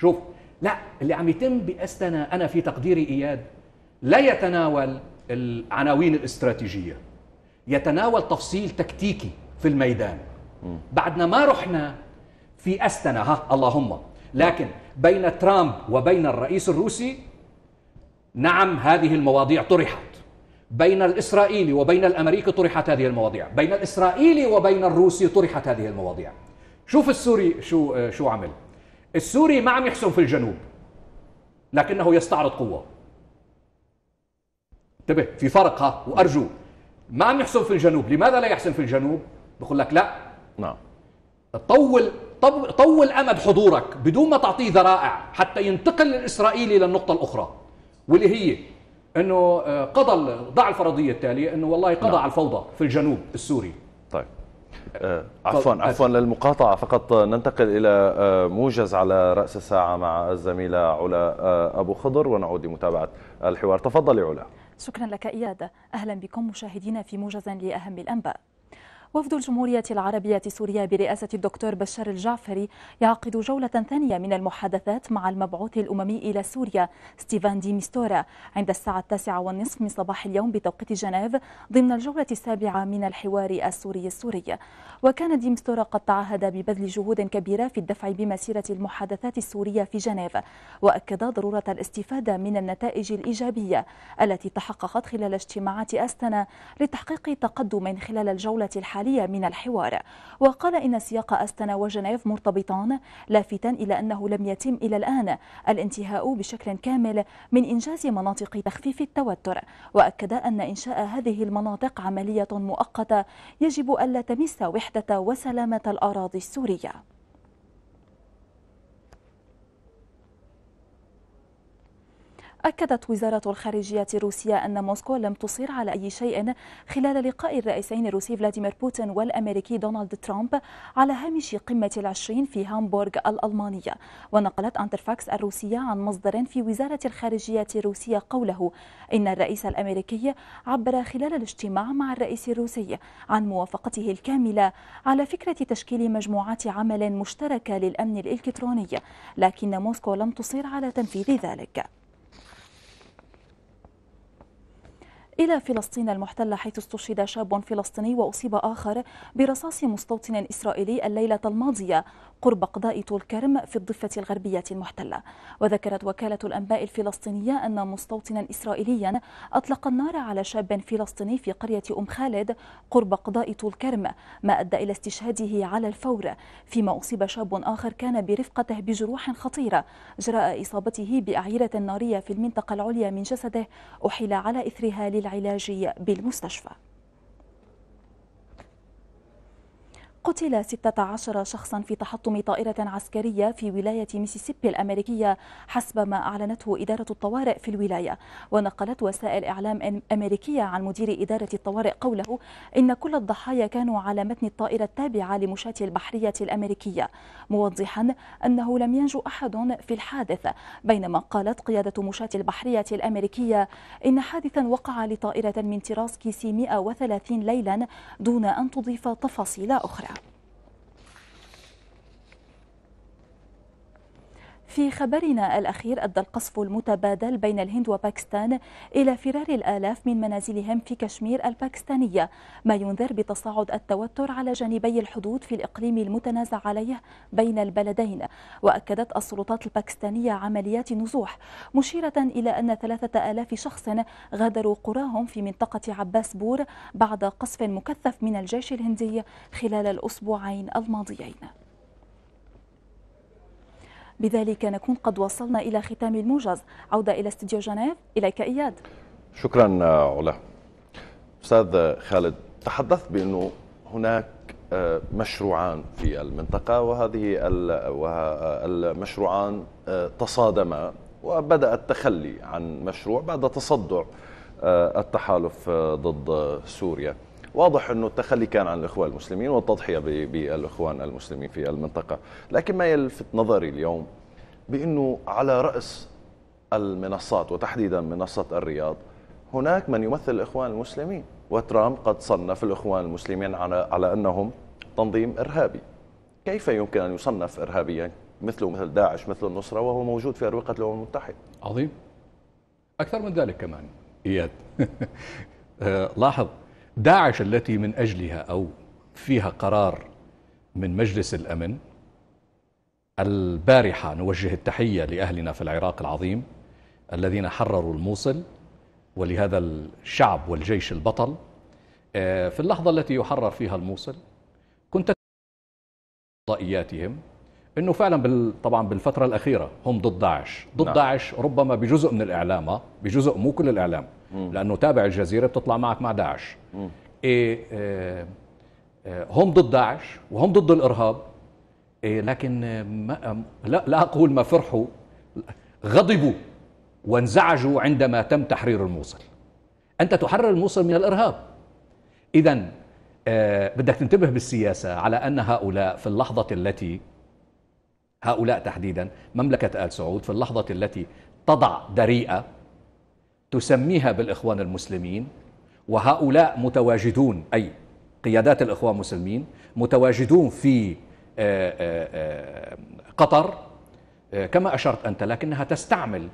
شوف لا اللي عم يتم بأستنا أنا في تقديري إياد لا يتناول العناوين الاستراتيجيه يتناول تفصيل تكتيكي في الميدان بعدنا ما رحنا في استنا ها اللهم لكن بين ترامب وبين الرئيس الروسي نعم هذه المواضيع طرحت بين الاسرائيلي وبين الامريكي طرحت هذه المواضيع بين الاسرائيلي وبين الروسي طرحت هذه المواضيع شوف السوري شو آه، شو عمل السوري ما عم يحسن في الجنوب لكنه يستعرض قوه انتبه في فرق ها وارجو ما عم يحسن في الجنوب لماذا لا يحسن في الجنوب بقول لك لا نعم طول طول امد حضورك بدون ما تعطيه ذرائع حتى ينتقل الاسرائيلي للنقطه الاخرى واللي هي انه آه، قضى ضع الفرضيه التاليه انه والله قضى نعم. على الفوضى في الجنوب السوري طيب آه، عفوا آه. عفوا للمقاطعة فقط ننتقل إلى موجز على رأس الساعة مع الزميلة علا أبو خضر ونعود لمتابعة الحوار تفضلي علا شكرا لك إياد أهلا بكم مشاهدينا في موجز لأهم الأنباء وفد الجمهورية العربية السورية برئاسة الدكتور بشار الجعفري يعقد جولة ثانية من المحادثات مع المبعوث الأممي إلى سوريا ستيفان دي ميستورا عند الساعة التاسعة والنصف من صباح اليوم بتوقيت جنيف ضمن الجولة السابعة من الحوار السوري السوري وكان دي ميستورا قد تعهد ببذل جهود كبيرة في الدفع بمسيرة المحادثات السورية في جنيف وأكد ضرورة الاستفادة من النتائج الإيجابية التي تحققت خلال اجتماعات أستنا لتحقيق تقدم خلال الجولة الحالية الحالية من الحوار وقال إن سياق أستنا وجنيف مرتبطان لافتا إلى أنه لم يتم إلى الآن الانتهاء بشكل كامل من إنجاز مناطق تخفيف التوتر وأكد أن إنشاء هذه المناطق عملية مؤقتة يجب ألا تمس وحدة وسلامة الأراضي السورية أكدت وزارة الخارجية الروسية أن موسكو لم تصير على أي شيء خلال لقاء الرئيسين الروسي فلاديمير بوتين والأمريكي دونالد ترامب على هامش قمة العشرين في هامبورغ الألمانية ونقلت أنترفاكس الروسية عن مصدر في وزارة الخارجية الروسية قوله إن الرئيس الأمريكي عبر خلال الاجتماع مع الرئيس الروسي عن موافقته الكاملة على فكرة تشكيل مجموعات عمل مشتركة للأمن الإلكتروني لكن موسكو لم تصر على تنفيذ ذلك إلى فلسطين المحتلة حيث استشهد شاب فلسطيني وأصيب آخر برصاص مستوطن إسرائيلي الليلة الماضية قرب قضاء طول كرم في الضفة الغربية المحتلة وذكرت وكالة الأنباء الفلسطينية أن مستوطنا إسرائيليا أطلق النار على شاب فلسطيني في قرية أم خالد قرب قضاء طول كرم ما أدى إلى استشهاده على الفور فيما أصيب شاب آخر كان برفقته بجروح خطيرة جراء إصابته بأعيرة نارية في المنطقة العليا من جسده أحيل على إثرها للعلم العلاج بالمستشفى قتل 16 شخصا في تحطم طائرة عسكرية في ولاية ميسيسيبي الأمريكية حسب ما أعلنته إدارة الطوارئ في الولاية ونقلت وسائل إعلام أمريكية عن مدير إدارة الطوارئ قوله إن كل الضحايا كانوا على متن الطائرة التابعة لمشاة البحرية الأمريكية موضحا أنه لم ينجو أحد في الحادث بينما قالت قيادة مشاة البحرية الأمريكية إن حادثا وقع لطائرة من طراز كيسي 130 ليلا دون أن تضيف تفاصيل أخرى في خبرنا الأخير أدى القصف المتبادل بين الهند وباكستان إلى فرار الآلاف من منازلهم في كشمير الباكستانية ما ينذر بتصاعد التوتر على جانبي الحدود في الإقليم المتنازع عليه بين البلدين وأكدت السلطات الباكستانية عمليات نزوح مشيرة إلى أن ثلاثة آلاف شخص غادروا قراهم في منطقة عباس بور بعد قصف مكثف من الجيش الهندي خلال الأسبوعين الماضيين بذلك نكون قد وصلنا إلى ختام الموجز عودة إلى استديو جنيف إليك إياد شكرا آه، علا أستاذ خالد تحدثت بأنه هناك آه، مشروعان في المنطقة وهذه آه، المشروعان تصادما وبدأ التخلي عن مشروع بعد تصدع التحالف ضد سوريا واضح أنه التخلي كان عن الإخوان المسلمين والتضحية بالإخوان المسلمين في المنطقة لكن ما يلفت نظري اليوم بأنه على رأس المنصات وتحديدا منصة الرياض هناك من يمثل الإخوان المسلمين وترامب قد صنف الإخوان المسلمين على, على أنهم تنظيم إرهابي كيف يمكن أن يصنف إرهابيا مثله مثل داعش مثل النصرة وهو موجود في أروقة الأمم المتحدة عظيم أكثر من ذلك كمان إياد آه، لاحظ داعش التي من أجلها أو فيها قرار من مجلس الأمن البارحة نوجه التحية لأهلنا في العراق العظيم الذين حرروا الموصل ولهذا الشعب والجيش البطل آه، في اللحظة التي يحرر فيها الموصل كنت ضائياتهم انه فعلا بال... طبعا بالفتره الاخيره هم ضد داعش ضد نعم. داعش ربما بجزء من الاعلام آه، بجزء مو كل الاعلام لانه تابع الجزيره بتطلع معك مع داعش إيه إيه إيه هم ضد داعش وهم ضد الارهاب إيه لكن ما لا, لا اقول ما فرحوا غضبوا وانزعجوا عندما تم تحرير الموصل انت تحرر الموصل من الارهاب اذا إيه، بدك تنتبه بالسياسه على ان هؤلاء في اللحظه التي هؤلاء تحديدا مملكه ال سعود في اللحظه التي تضع دريئه تسميها بالإخوان المسلمين وهؤلاء متواجدون أي قيادات الإخوان المسلمين متواجدون في آه، آه، آه، قطر كما أشرت أنت لكنها تستعمل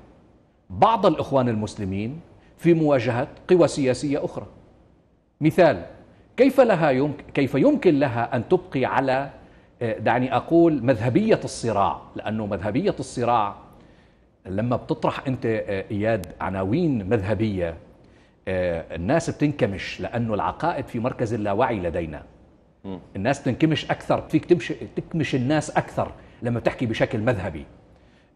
بعض الإخوان المسلمين في مواجهة قوى سياسية أخرى مثال كيف لها يمكن كيف يمكن لها أن تبقي على دعني أقول مذهبية الصراع لأنه مذهبية الصراع لما بتطرح انت آه، اياد عناوين مذهبيه آه، الناس بتنكمش لانه العقائد في مركز اللاوعي لدينا الناس بتنكمش اكثر فيك تمشي تكمش الناس اكثر لما تحكي بشكل مذهبي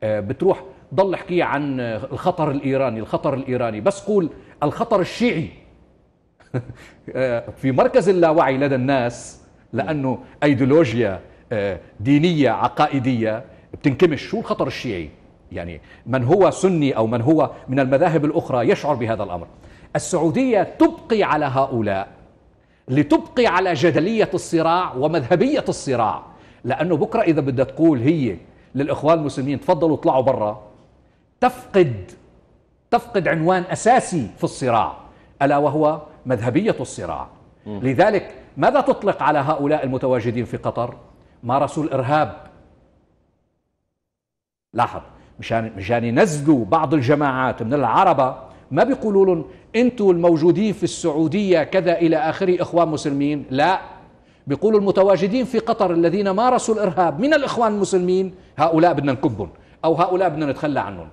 آه، بتروح ضل احكي عن الخطر الايراني الخطر الايراني بس قول الخطر الشيعي في مركز اللاوعي لدى الناس لانه ايديولوجيا دينيه عقائديه بتنكمش شو الخطر الشيعي يعني من هو سني أو من هو من المذاهب الأخرى يشعر بهذا الأمر السعودية تبقي على هؤلاء لتبقي على جدلية الصراع ومذهبية الصراع لأنه بكرة إذا بدها تقول هي للإخوان المسلمين تفضلوا اطلعوا برا تفقد تفقد عنوان أساسي في الصراع ألا وهو مذهبية الصراع لذلك ماذا تطلق على هؤلاء المتواجدين في قطر مارسوا الإرهاب لاحظ مشان مشان ينزلوا بعض الجماعات من العربه ما بيقولوا لهم انتم الموجودين في السعوديه كذا الى اخره اخوان مسلمين لا بيقولوا المتواجدين في قطر الذين مارسوا الارهاب من الاخوان المسلمين هؤلاء بدنا نكبهم او هؤلاء بدنا نتخلى عنهم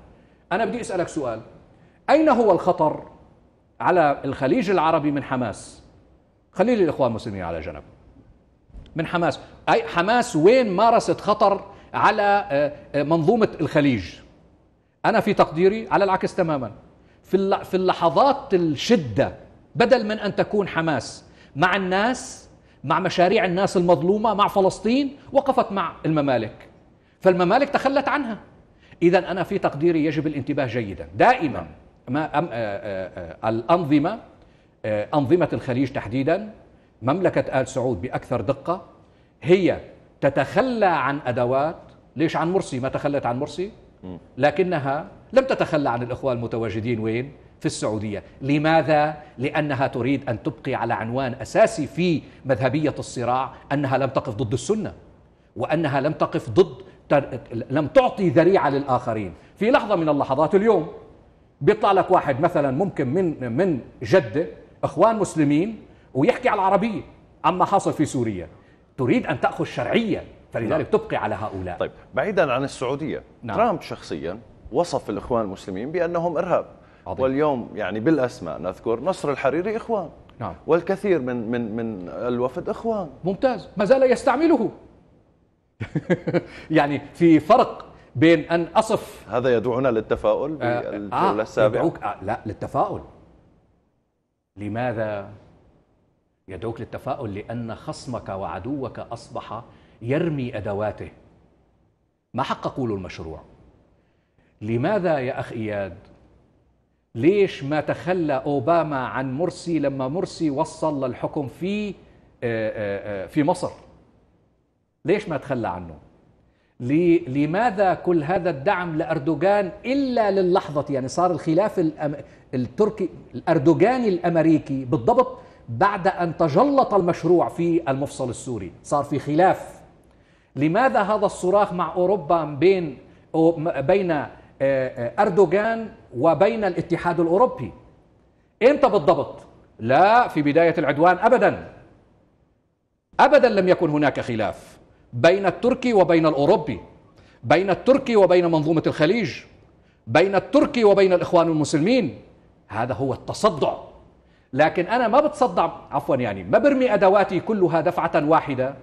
انا بدي اسالك سؤال اين هو الخطر على الخليج العربي من حماس خلي لي الاخوان المسلمين على جنب من حماس اي حماس وين مارست خطر على آه، آه، منظومة الخليج أنا في تقديري على العكس تماما في اللحظات الشدة بدل من أن تكون حماس مع الناس مع مشاريع الناس المظلومة مع فلسطين وقفت مع الممالك فالممالك تخلت عنها إذا أنا في تقديري يجب الانتباه جيدا دائما ما أم آآ آه، آآ الأنظمة آآ أنظمة الخليج تحديدا مملكة آل سعود بأكثر دقة هي تتخلى عن أدوات ليش عن مرسي ما تخلت عن مرسي لكنها لم تتخلى عن الإخوة المتواجدين وين في السعودية لماذا؟ لأنها تريد أن تبقي على عنوان أساسي في مذهبية الصراع أنها لم تقف ضد السنة وأنها لم تقف ضد لم تعطي ذريعة للآخرين في لحظة من اللحظات اليوم بيطلع لك واحد مثلا ممكن من من جدة إخوان مسلمين ويحكي على العربية عما حاصل في سوريا تريد أن تأخذ شرعية فلذلك نعم. تبقي على هؤلاء طيب بعيدا عن السعودية نعم. ترامب شخصيا وصف الإخوان المسلمين بأنهم إرهاب عظيم. واليوم يعني بالأسماء نذكر نصر الحريري إخوان نعم. والكثير من من من الوفد إخوان ممتاز ما زال يستعمله يعني في فرق بين أن أصف هذا يدعونا للتفاؤل آه، بالجولة آه السابعة آه لا للتفاؤل لماذا يدعوك للتفاؤل لأن خصمك وعدوك أصبح يرمي أدواته ما حققوا له المشروع لماذا يا أخ إياد ليش ما تخلى أوباما عن مرسي لما مرسي وصل للحكم في آه، آه، آه، في مصر ليش ما تخلى عنه لماذا كل هذا الدعم لأردوغان إلا للحظة يعني صار الخلاف التركي الأردوغاني الأمريكي بالضبط بعد أن تجلط المشروع في المفصل السوري صار في خلاف لماذا هذا الصراخ مع أوروبا بين بين آه، آه، أردوغان وبين الاتحاد الأوروبي إمتى بالضبط؟ لا في بداية العدوان أبدا أبدا لم يكن هناك خلاف بين التركي وبين الأوروبي بين التركي وبين منظومة الخليج بين التركي وبين الإخوان المسلمين هذا هو التصدع لكن انا ما بتصدع عفوا يعني ما برمي ادواتي كلها دفعه واحده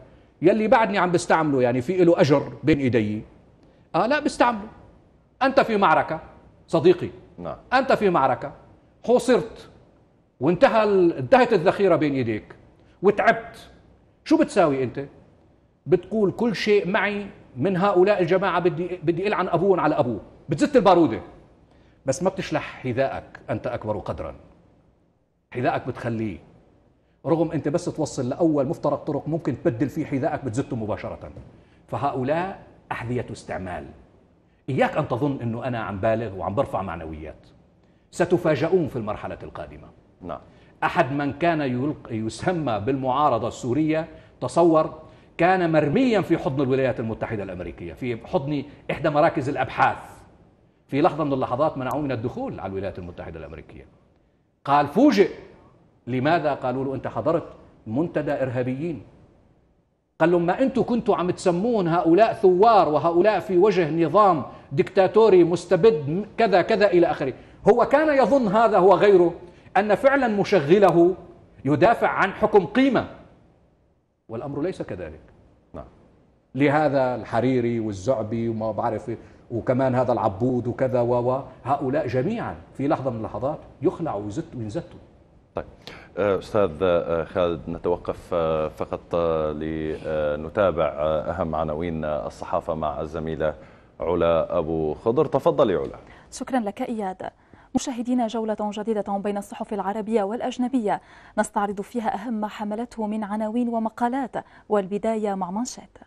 يلي بعدني عم بستعمله يعني في له اجر بين ايدي اه لا بستعمله انت في معركه صديقي نعم. انت في معركه حوصرت وانتهى انتهت الذخيره بين ايديك وتعبت شو بتساوي انت بتقول كل شيء معي من هؤلاء الجماعه بدي بدي العن ابوهم على ابوه بتزت الباروده بس ما بتشلح حذاءك انت اكبر قدرا حذائك بتخليه رغم انت بس توصل لاول مفترق طرق ممكن تبدل فيه حذائك بتزته مباشره فهؤلاء احذيه استعمال اياك ان تظن انه انا عم بالغ وعم برفع معنويات ستفاجؤون في المرحله القادمه نعم احد من كان يلق... يسمى بالمعارضه السوريه تصور كان مرميا في حضن الولايات المتحده الامريكيه في حضن احدى مراكز الابحاث في لحظه من اللحظات منعوه من الدخول على الولايات المتحده الامريكيه قال فوجئ لماذا قالوا له أنت حضرت منتدى إرهابيين قال لهم ما أنتم كنتوا عم تسمون هؤلاء ثوار وهؤلاء في وجه نظام دكتاتوري مستبد كذا كذا إلى آخره هو كان يظن هذا هو غيره أن فعلا مشغله يدافع عن حكم قيمة والأمر ليس كذلك نعم. لهذا الحريري والزعبي وما بعرف إيه، وكمان هذا العبود وكذا و هؤلاء جميعا في لحظة من اللحظات يخلعوا ويزتوا وينزتوا طيب استاذ آه، خالد نتوقف آه، فقط آه، لنتابع اهم عناوين الصحافه مع الزميله علا ابو خضر تفضلي علا شكرا لك اياد مشاهدينا جولة جديدة بين الصحف العربية والأجنبية نستعرض فيها أهم ما حملته من عناوين ومقالات والبداية مع منشات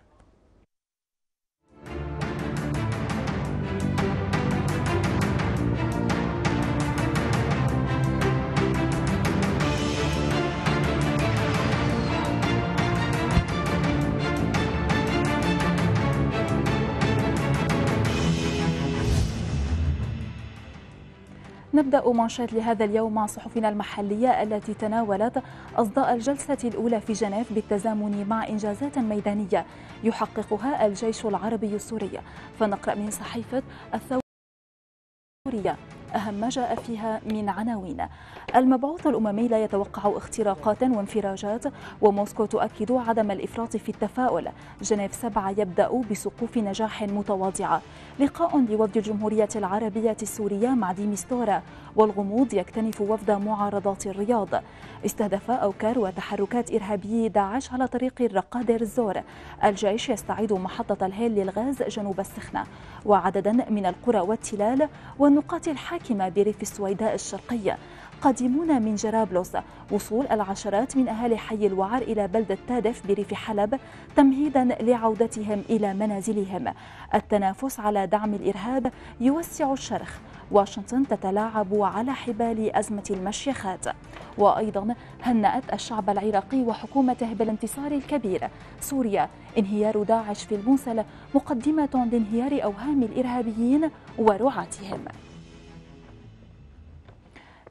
نبدأ منشط لهذا اليوم مع صحفنا المحلية التي تناولت أصداء الجلسة الأولى في جنيف بالتزامن مع إنجازات ميدانية يحققها الجيش العربي السوري فنقرأ من صحيفة الثورية أهم ما جاء فيها من عناوين المبعوث الأممي لا يتوقع اختراقات وانفراجات وموسكو تؤكد عدم الإفراط في التفاؤل جنيف سبعة يبدأ بسقوف نجاح متواضعة لقاء لوفد الجمهورية العربية السورية مع ديمستورا والغموض يكتنف وفد معارضات الرياض استهدف أوكار وتحركات إرهابي داعش على طريق الرقادر الزور الجيش يستعيد محطة الهيل للغاز جنوب السخنة وعددا من القرى والتلال والنقاط الحاكمة الحاكمة بريف السويداء الشرقية قادمون من جرابلس وصول العشرات من أهالي حي الوعر إلى بلدة تادف بريف حلب تمهيدا لعودتهم إلى منازلهم التنافس على دعم الإرهاب يوسع الشرخ واشنطن تتلاعب على حبال أزمة المشيخات وأيضا هنأت الشعب العراقي وحكومته بالانتصار الكبير سوريا انهيار داعش في المنسل مقدمة لانهيار أوهام الإرهابيين ورعاتهم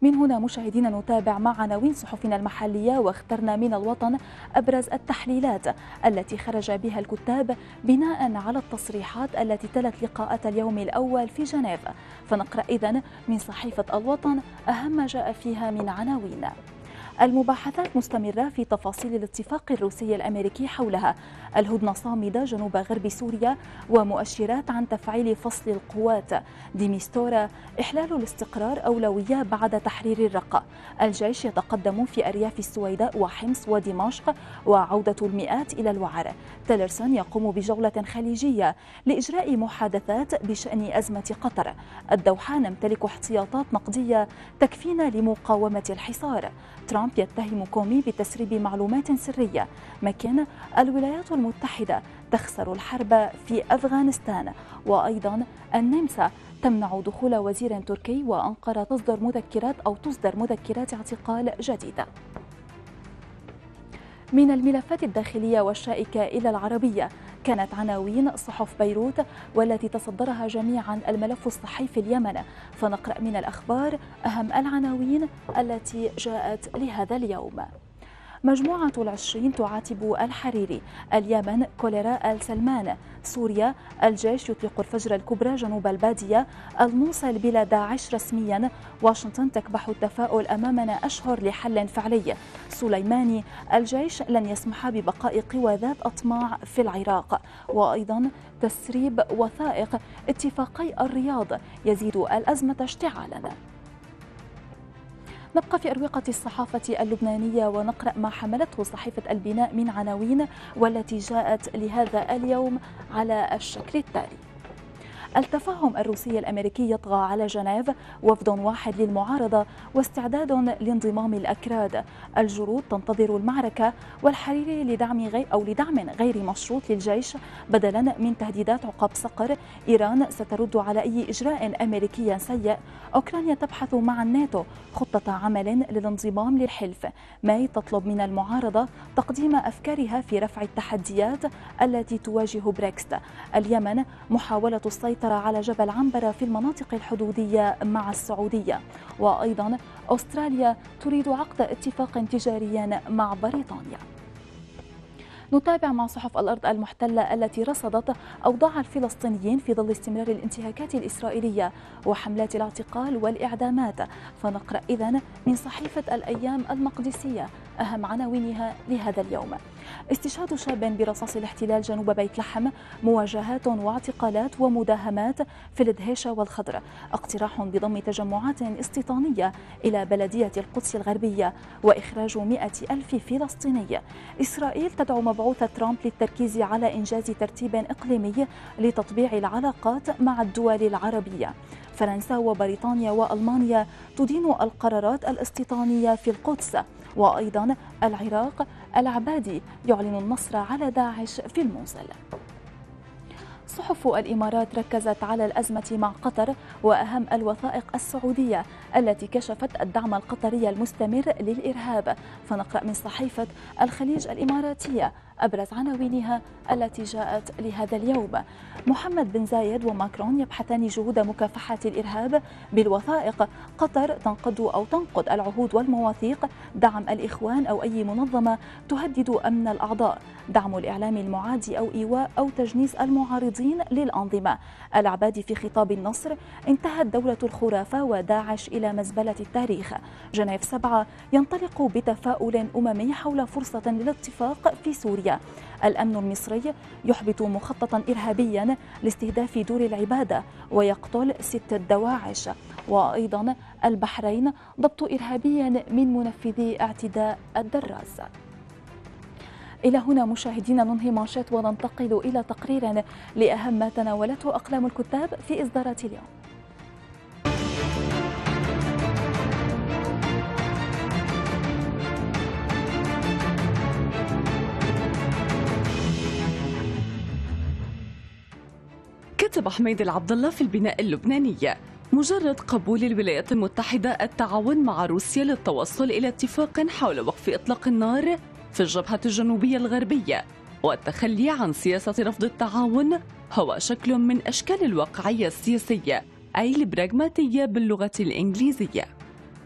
من هنا مشاهدينا نتابع مع عناوين صحفنا المحلية واخترنا من الوطن أبرز التحليلات التي خرج بها الكتاب بناء على التصريحات التي تلت لقاءات اليوم الأول في جنيف فنقرأ إذن من صحيفة الوطن أهم ما جاء فيها من عناوين المباحثات مستمرة في تفاصيل الاتفاق الروسي الأمريكي حولها الهدنة صامدة جنوب غرب سوريا ومؤشرات عن تفعيل فصل القوات ديميستورا إحلال الاستقرار أولوية بعد تحرير الرقة الجيش يتقدم في أرياف السويداء وحمص ودمشق وعودة المئات إلى الوعر تيلرسون يقوم بجولة خليجية لإجراء محادثات بشأن أزمة قطر الدوحة نمتلك احتياطات نقدية تكفينا لمقاومة الحصار ترامب يتهم كومي بتسريب معلومات سرية مكان الولايات المتحدة تخسر الحرب في أفغانستان وأيضا النمسا تمنع دخول وزير تركي وأنقرة تصدر مذكرات أو تصدر مذكرات اعتقال جديدة من الملفات الداخلية والشائكة إلى العربية كانت عناوين صحف بيروت والتي تصدرها جميعا الملف الصحيفي اليمن فنقرأ من الأخبار أهم العناوين التي جاءت لهذا اليوم مجموعة العشرين تعاتب الحريري اليمن كوليرا السلمان سوريا الجيش يطلق الفجر الكبرى جنوب البادية الموصل بلا داعش رسميا واشنطن تكبح التفاؤل أمامنا أشهر لحل فعلي سليماني الجيش لن يسمح ببقاء قوى ذات أطماع في العراق وأيضا تسريب وثائق اتفاقي الرياض يزيد الأزمة اشتعالا نبقى في أروقة الصحافة اللبنانية ونقرأ ما حملته صحيفة البناء من عناوين والتي جاءت لهذا اليوم على الشكل التالي التفاهم الروسي الأمريكي يطغى على جنيف وفد واحد للمعارضة واستعداد لانضمام الأكراد الجرود تنتظر المعركة والحريري لدعم غير أو لدعم غير مشروط للجيش بدلا من تهديدات عقاب صقر إيران سترد على أي إجراء أمريكي سيء أوكرانيا تبحث مع الناتو خطة عمل للانضمام للحلف ماي تطلب من المعارضة تقديم أفكارها في رفع التحديات التي تواجه بريكست اليمن محاولة السيطرة السيطرة على جبل عنبرة في المناطق الحدودية مع السعودية وأيضا أستراليا تريد عقد اتفاق تجاري مع بريطانيا نتابع مع صحف الأرض المحتلة التي رصدت أوضاع الفلسطينيين في ظل استمرار الانتهاكات الإسرائيلية وحملات الاعتقال والإعدامات فنقرأ إذن من صحيفة الأيام المقدسية أهم عناوينها لهذا اليوم استشهاد شاب برصاص الاحتلال جنوب بيت لحم مواجهات واعتقالات ومداهمات في الدهيشة والخضر اقتراح بضم تجمعات استيطانية إلى بلدية القدس الغربية وإخراج مئة ألف فلسطيني إسرائيل تدعو مبعوث ترامب للتركيز على إنجاز ترتيب إقليمي لتطبيع العلاقات مع الدول العربية فرنسا وبريطانيا وألمانيا تدين القرارات الاستيطانية في القدس وأيضا العراق العبادي يعلن النصر على داعش في الموصل صحف الإمارات ركزت على الأزمة مع قطر وأهم الوثائق السعودية التي كشفت الدعم القطري المستمر للإرهاب فنقرأ من صحيفة الخليج الإماراتية أبرز عناوينها التي جاءت لهذا اليوم محمد بن زايد وماكرون يبحثان جهود مكافحة الإرهاب بالوثائق قطر تنقض أو تنقض العهود والمواثيق دعم الإخوان أو أي منظمة تهدد أمن الأعضاء دعم الإعلام المعادي أو إيواء أو تجنيس المعارضين للأنظمة العباد في خطاب النصر انتهت دولة الخرافة وداعش إلى مزبلة التاريخ جنيف سبعة ينطلق بتفاؤل أممي حول فرصة للاتفاق في سوريا المصرية الأمن المصري يحبط مخططا إرهابيا لاستهداف دور العبادة ويقتل ستة دواعش وأيضا البحرين ضبط إرهابيا من منفذي اعتداء الدراز إلى هنا مشاهدينا ننهي مانشيت وننتقل إلى تقرير لأهم ما تناولته أقلام الكتاب في إصدارات اليوم كتب حميد العبد الله في البناء اللبناني مجرد قبول الولايات المتحدة التعاون مع روسيا للتوصل إلى اتفاق حول وقف إطلاق النار في الجبهة الجنوبية الغربية والتخلي عن سياسة رفض التعاون هو شكل من أشكال الواقعية السياسية أي البراغماتية باللغة الإنجليزية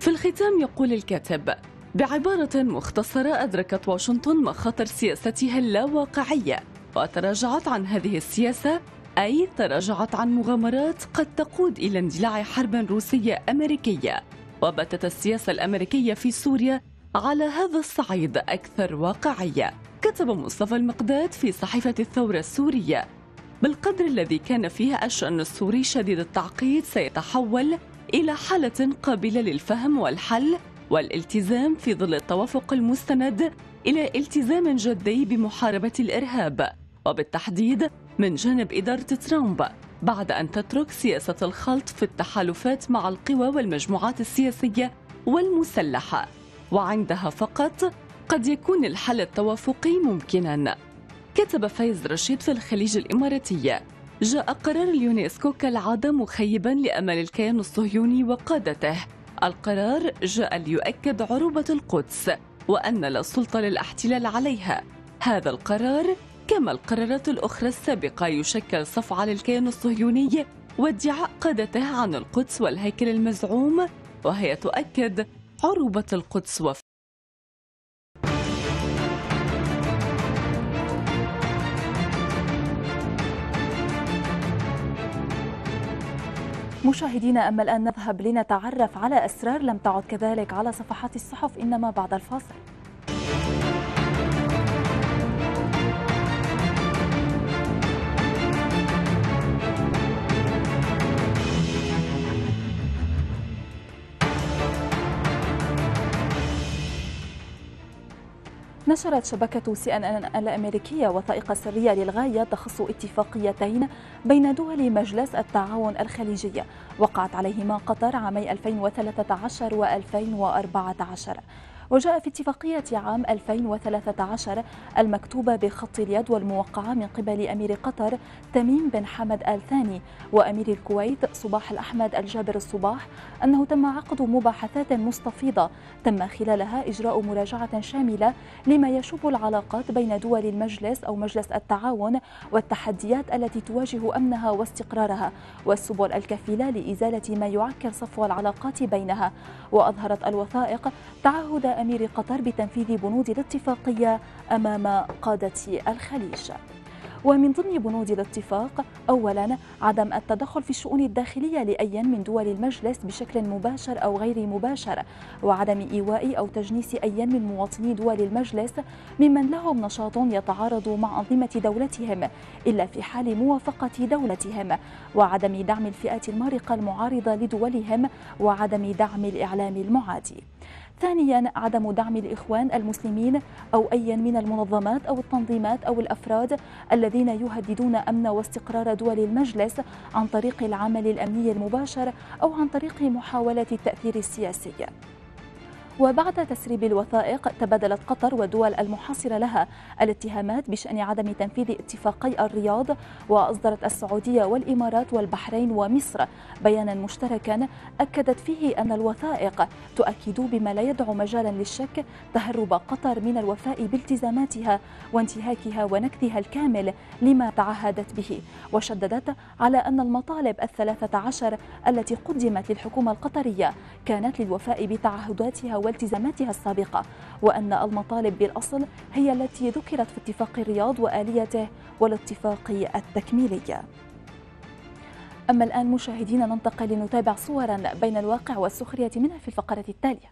في الختام يقول الكاتب بعبارة مختصرة أدركت واشنطن مخاطر سياستها اللاواقعية وتراجعت عن هذه السياسة أي تراجعت عن مغامرات قد تقود إلى اندلاع حرب روسية أمريكية وباتت السياسة الأمريكية في سوريا على هذا الصعيد أكثر واقعية كتب مصطفى المقداد في صحيفة الثورة السورية بالقدر الذي كان فيها الشأن السوري شديد التعقيد سيتحول إلى حالة قابلة للفهم والحل والالتزام في ظل التوافق المستند إلى التزام جدي بمحاربة الإرهاب وبالتحديد من جانب إدارة ترامب بعد أن تترك سياسة الخلط في التحالفات مع القوى والمجموعات السياسية والمسلحة وعندها فقط قد يكون الحل التوافقي ممكنا كتب فايز رشيد في الخليج الإماراتية جاء قرار اليونسكو كالعادة مخيبا لأمل الكيان الصهيوني وقادته القرار جاء ليؤكد عروبة القدس وأن لا سلطة للاحتلال عليها هذا القرار كما القرارات الأخرى السابقة يشكل صفعة للكيان الصهيوني وادعاء قادته عن القدس والهيكل المزعوم وهي تؤكد عروبة القدس وف مشاهدينا أما الآن نذهب لنتعرف على أسرار لم تعد كذلك على صفحات الصحف إنما بعد الفاصل نشرت شبكة سي ان ان الأمريكية وثائق سرية للغاية تخص اتفاقيتين بين دول مجلس التعاون الخليجي وقعت عليهما قطر عامي 2013 و 2014 وجاء في اتفاقية عام 2013 المكتوبة بخط اليد والموقعة من قبل أمير قطر تميم بن حمد آل ثاني وأمير الكويت صباح الأحمد الجابر الصباح أنه تم عقد مباحثات مستفيضة تم خلالها إجراء مراجعة شاملة لما يشوب العلاقات بين دول المجلس أو مجلس التعاون والتحديات التي تواجه أمنها واستقرارها والسبل الكفيلة لإزالة ما يعكر صفو العلاقات بينها وأظهرت الوثائق تعهد أمير قطر بتنفيذ بنود الاتفاقية أمام قادة الخليج ومن ضمن بنود الاتفاق أولا عدم التدخل في الشؤون الداخلية لأي من دول المجلس بشكل مباشر أو غير مباشر وعدم إيواء أو تجنيس أي من مواطني دول المجلس ممن لهم نشاط يتعارض مع أنظمة دولتهم إلا في حال موافقة دولتهم وعدم دعم الفئات المارقة المعارضة لدولهم وعدم دعم الإعلام المعادي ثانيا عدم دعم الإخوان المسلمين أو أي من المنظمات أو التنظيمات أو الأفراد الذين يهددون أمن واستقرار دول المجلس عن طريق العمل الأمني المباشر أو عن طريق محاولة التأثير السياسي وبعد تسريب الوثائق تبادلت قطر والدول المحاصرة لها الاتهامات بشأن عدم تنفيذ اتفاقي الرياض وأصدرت السعودية والإمارات والبحرين ومصر بيانا مشتركا أكدت فيه أن الوثائق تؤكد بما لا يدعو مجالا للشك تهرب قطر من الوفاء بالتزاماتها وانتهاكها ونكثها الكامل لما تعهدت به وشددت على أن المطالب الثلاثة عشر التي قدمت للحكومة القطرية كانت للوفاء بتعهداتها والتزاماتها السابقة وأن المطالب بالأصل هي التي ذكرت في اتفاق الرياض وآليته والاتفاق التكميلي أما الآن مشاهدينا ننتقل لنتابع صورا بين الواقع والسخرية منها في الفقرة التالية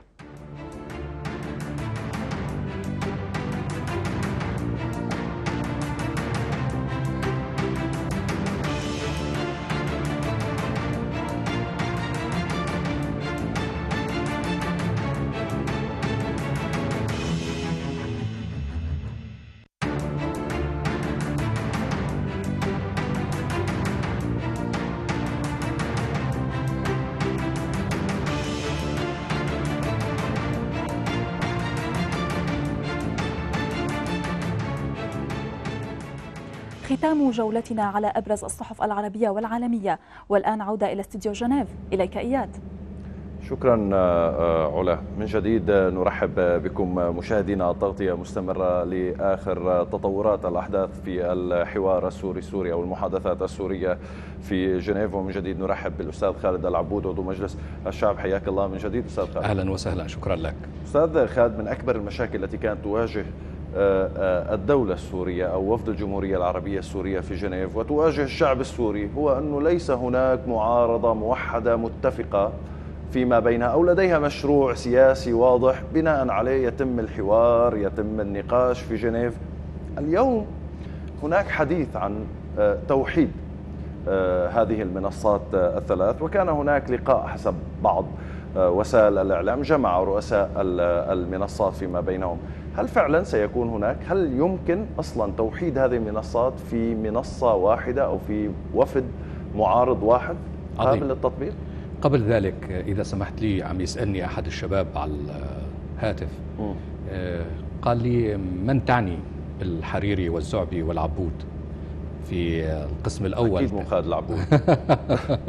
ختام جولتنا على أبرز الصحف العربية والعالمية والآن عودة إلى استديو جنيف إليك إياد شكرا آه، آه، علا من جديد آه، نرحب بكم مشاهدينا تغطية مستمرة لآخر تطورات الأحداث في الحوار السوري السوري أو المحادثات السورية في جنيف ومن جديد نرحب بالأستاذ خالد العبود عضو مجلس الشعب حياك الله من جديد أستاذ خالد أهلا وسهلا شكرا لك أستاذ خالد من أكبر المشاكل التي كانت تواجه آه، آه، الدولة السورية أو وفد الجمهورية العربية السورية في جنيف وتواجه الشعب السوري هو أنه ليس هناك معارضة موحدة متفقة فيما بينها أو لديها مشروع سياسي واضح بناء عليه يتم الحوار يتم النقاش في جنيف اليوم هناك حديث عن آه، توحيد هذه المنصات الثلاث وكان هناك لقاء حسب بعض وسائل الإعلام جمع رؤساء المنصات فيما بينهم هل فعلا سيكون هناك هل يمكن اصلا توحيد هذه المنصات في منصه واحده او في وفد معارض واحد قابل للتطبيق قبل ذلك اذا سمحت لي عم يسالني احد الشباب على الهاتف آه، قال لي من تعني بالحريري والزعبي والعبود في القسم الاول اكيد مخاد العبود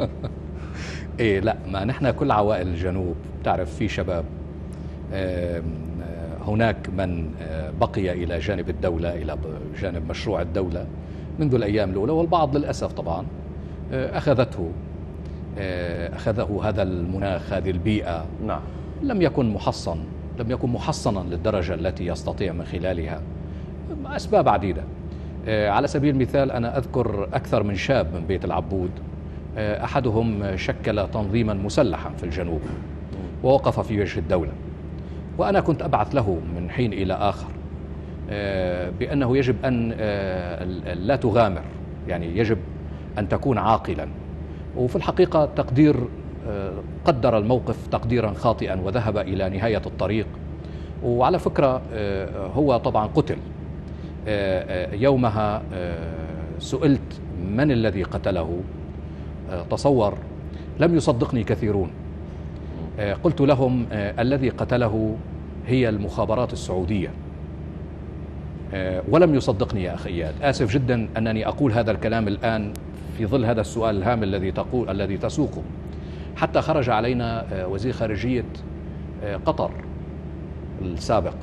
ايه لا ما نحن كل عوائل الجنوب بتعرف في شباب هناك من آه، بقي إلى جانب الدولة إلى جانب مشروع الدولة منذ الأيام الأولى والبعض للأسف طبعا آه، أخذته آه، أخذه هذا المناخ هذه البيئة نعم. لم يكن محصن لم يكن محصنا للدرجة التي يستطيع من خلالها أسباب عديدة على سبيل المثال أنا أذكر أكثر من شاب من بيت العبود أحدهم شكل تنظيما مسلحا في الجنوب ووقف في وجه الدولة وأنا كنت أبعث له من حين إلى آخر آه، بأنه يجب أن آه، لا تغامر يعني يجب أن تكون عاقلا وفي الحقيقة تقدير آه، قدر الموقف تقديرا خاطئا وذهب إلى نهاية الطريق وعلى فكرة هو طبعا قتل يومها سئلت من الذي قتله تصور لم يصدقني كثيرون آه، قلت لهم آه، الذي قتله هي المخابرات السعودية آه، ولم يصدقني يا أخ إياد آسف جدا أنني أقول هذا الكلام الآن في ظل هذا السؤال الهام الذي تقول الذي تسوقه حتى خرج علينا وزير خارجية قطر السابق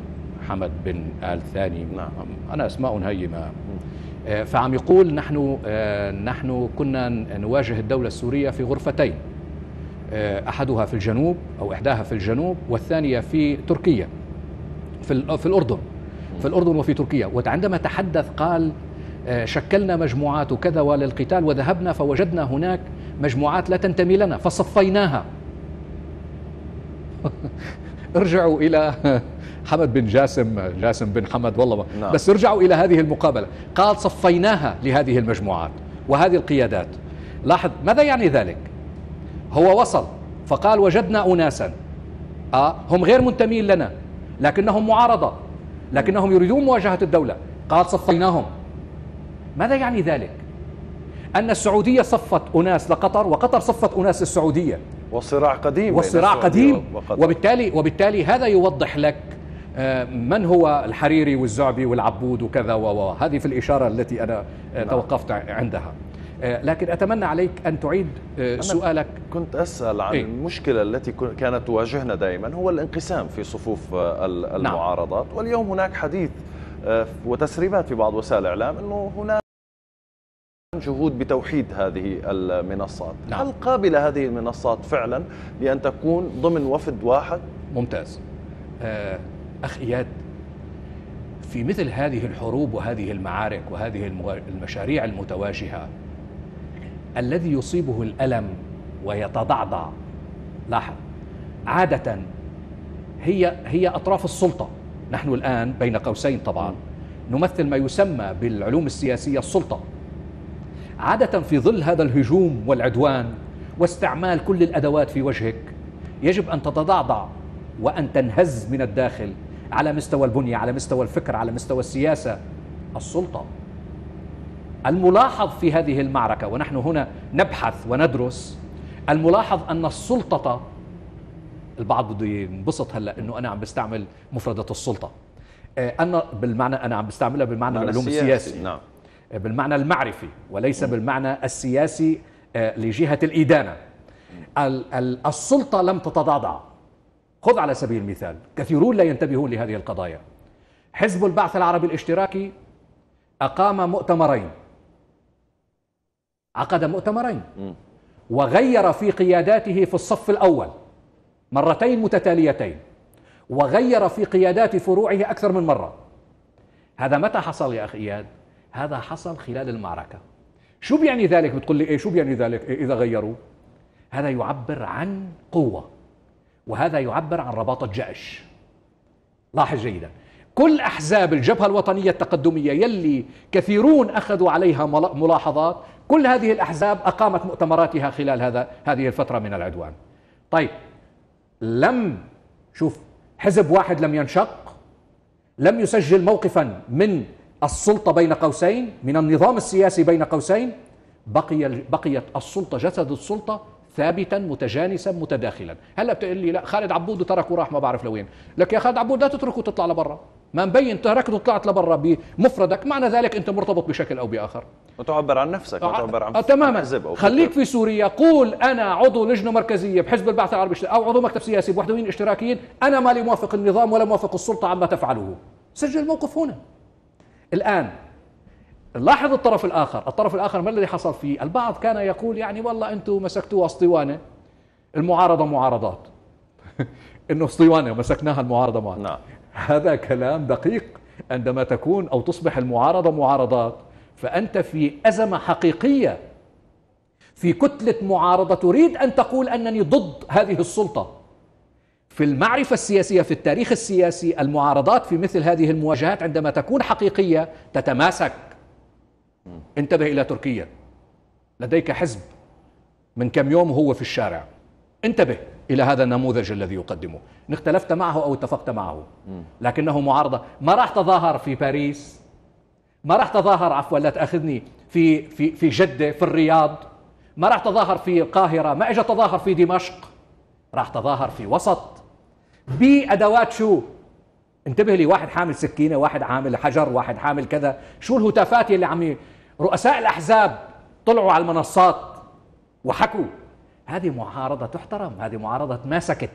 حمد بن آل ثاني نعم أنا أسماء هيمة فعم يقول نحن نحن كنا نواجه الدولة السورية في غرفتين آه، احدها في الجنوب او احداها في الجنوب والثانيه في تركيا في في الاردن في الاردن وفي تركيا وعندما تحدث قال آه، شكلنا مجموعات كذا للقتال وذهبنا فوجدنا هناك مجموعات لا تنتمي لنا فصفيناها ارجعوا الى حمد بن جاسم جاسم بن حمد والله نعم. بس ارجعوا الى هذه المقابله قال صفيناها لهذه المجموعات وهذه القيادات لاحظ ماذا يعني ذلك هو وصل فقال وجدنا أناسا آه هم غير منتمين لنا لكنهم معارضة لكنهم يريدون مواجهة الدولة قال صفيناهم ماذا يعني ذلك أن السعودية صفت أناس لقطر وقطر صفت أناس للسعودية والصراع قديم والصراع قديم وبالتالي وبالتالي هذا يوضح لك آه، من هو الحريري والزعبي والعبود وكذا وهذه في الإشارة التي أنا نعم. توقفت عندها آه، لكن أتمنى عليك أن تعيد آه، سؤالك كنت أسأل عن إيه؟ المشكلة التي كانت تواجهنا دائما هو الانقسام في صفوف آه، نعم. المعارضات واليوم هناك حديث وتسريبات في بعض وسائل الإعلام أنه هناك جهود بتوحيد هذه المنصات نعم. هل قابلة هذه المنصات فعلا لأن تكون ضمن وفد واحد؟ ممتاز أخ إياد في مثل هذه الحروب وهذه المعارك وهذه المشاريع المتواجهه الذي يصيبه الألم ويتضعضع لاحظ عادة هي هي أطراف السلطة نحن الآن بين قوسين طبعا نمثل ما يسمى بالعلوم السياسية السلطة عادة في ظل هذا الهجوم والعدوان واستعمال كل الأدوات في وجهك يجب أن تتضعضع وأن تنهز من الداخل على مستوى البنية على مستوى الفكر على مستوى السياسة السلطة الملاحظ في هذه المعركة ونحن هنا نبحث وندرس الملاحظ أن السلطة البعض بده ينبسط هلا انه انا عم بستعمل مفردة السلطة آه، انا بالمعنى انا عم بستعملها بالمعنى العلوم السياسي نعم آه، بالمعنى المعرفي وليس بالمعنى السياسي آه، لجهة الإدانة السلطة لم تتضعضع خذ على سبيل المثال كثيرون لا ينتبهون لهذه القضايا حزب البعث العربي الاشتراكي أقام مؤتمرين عقد مؤتمرين وغير في قياداته في الصف الأول مرتين متتاليتين وغير في قيادات فروعه أكثر من مرة هذا متى حصل يا أخي إياد هذا حصل خلال المعركة شو بيعني ذلك بتقول لي إيه شو بيعني ذلك إيه إذا غيروا هذا يعبر عن قوة وهذا يعبر عن رباطة جأش لاحظ جيدا كل أحزاب الجبهة الوطنية التقدمية يلي كثيرون أخذوا عليها ملاحظات كل هذه الأحزاب أقامت مؤتمراتها خلال هذا هذه الفترة من العدوان طيب لم شوف حزب واحد لم ينشق لم يسجل موقفا من السلطة بين قوسين من النظام السياسي بين قوسين بقي بقيت السلطة جسد السلطة ثابتا متجانسا متداخلا هلا بتقول لي لا خالد عبود تركه راح ما بعرف لوين لك يا خالد عبود لا تتركه تطلع لبرا ما مبين تركته طلعت لبرا بمفردك معنى ذلك انت مرتبط بشكل او باخر وتعبر عن نفسك آه، وتعبر عن آه، تماما خليك في سوريا قول انا عضو لجنه مركزيه بحزب البعث العربي او عضو مكتب سياسي بوحدويين اشتراكيين انا مالي موافق النظام ولا موافق السلطه عما تفعله سجل الموقف هنا الان لاحظ الطرف الاخر الطرف الاخر ما الذي حصل فيه البعض كان يقول يعني والله انتم مسكتوها اسطوانه المعارضه معارضات انه اسطوانه مسكناها المعارضه معارضه نعم هذا كلام دقيق عندما تكون أو تصبح المعارضة معارضات فأنت في أزمة حقيقية في كتلة معارضة تريد أن تقول أنني ضد هذه السلطة في المعرفة السياسية في التاريخ السياسي المعارضات في مثل هذه المواجهات عندما تكون حقيقية تتماسك انتبه إلى تركيا لديك حزب من كم يوم هو في الشارع انتبه الى هذا النموذج الذي يقدمه ان اختلفت معه او اتفقت معه لكنه معارضه ما راح تظاهر في باريس ما راح تظاهر عفوا لا تاخذني في في في جده في الرياض ما راح تظاهر في القاهره ما اجى تظاهر في دمشق راح تظاهر في وسط بادوات شو انتبه لي واحد حامل سكينه واحد عامل حجر واحد حامل كذا شو الهتافات اللي عم رؤساء الاحزاب طلعوا على المنصات وحكوا هذه معارضة تحترم هذه معارضة تماسكت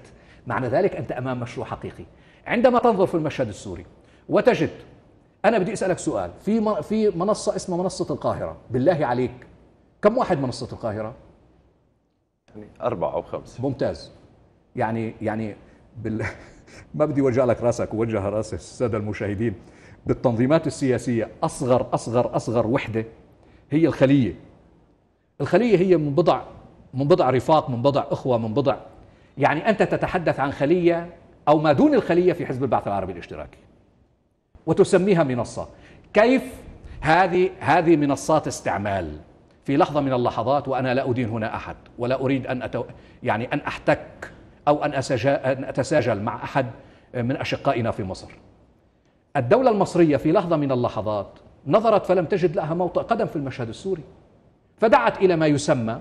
معنى ذلك أنت أمام مشروع حقيقي عندما تنظر في المشهد السوري وتجد أنا بدي أسألك سؤال في في منصة اسمها منصة القاهرة بالله عليك كم واحد منصة القاهرة؟ يعني أربعة أو خمسة ممتاز يعني يعني بال... ما بدي وجع لك راسك ووجه راس السادة المشاهدين بالتنظيمات السياسية أصغر أصغر أصغر وحدة هي الخلية الخلية هي من بضع من بضع رفاق من بضع أخوة من بضع يعني أنت تتحدث عن خلية أو ما دون الخلية في حزب البعث العربي الاشتراكي وتسميها منصة كيف هذه هذه منصات استعمال في لحظة من اللحظات وأنا لا أدين هنا أحد ولا أريد أن أتو يعني أن أحتك أو أن, أن أتساجل مع أحد من أشقائنا في مصر الدولة المصرية في لحظة من اللحظات نظرت فلم تجد لها موطئ قدم في المشهد السوري فدعت إلى ما يسمى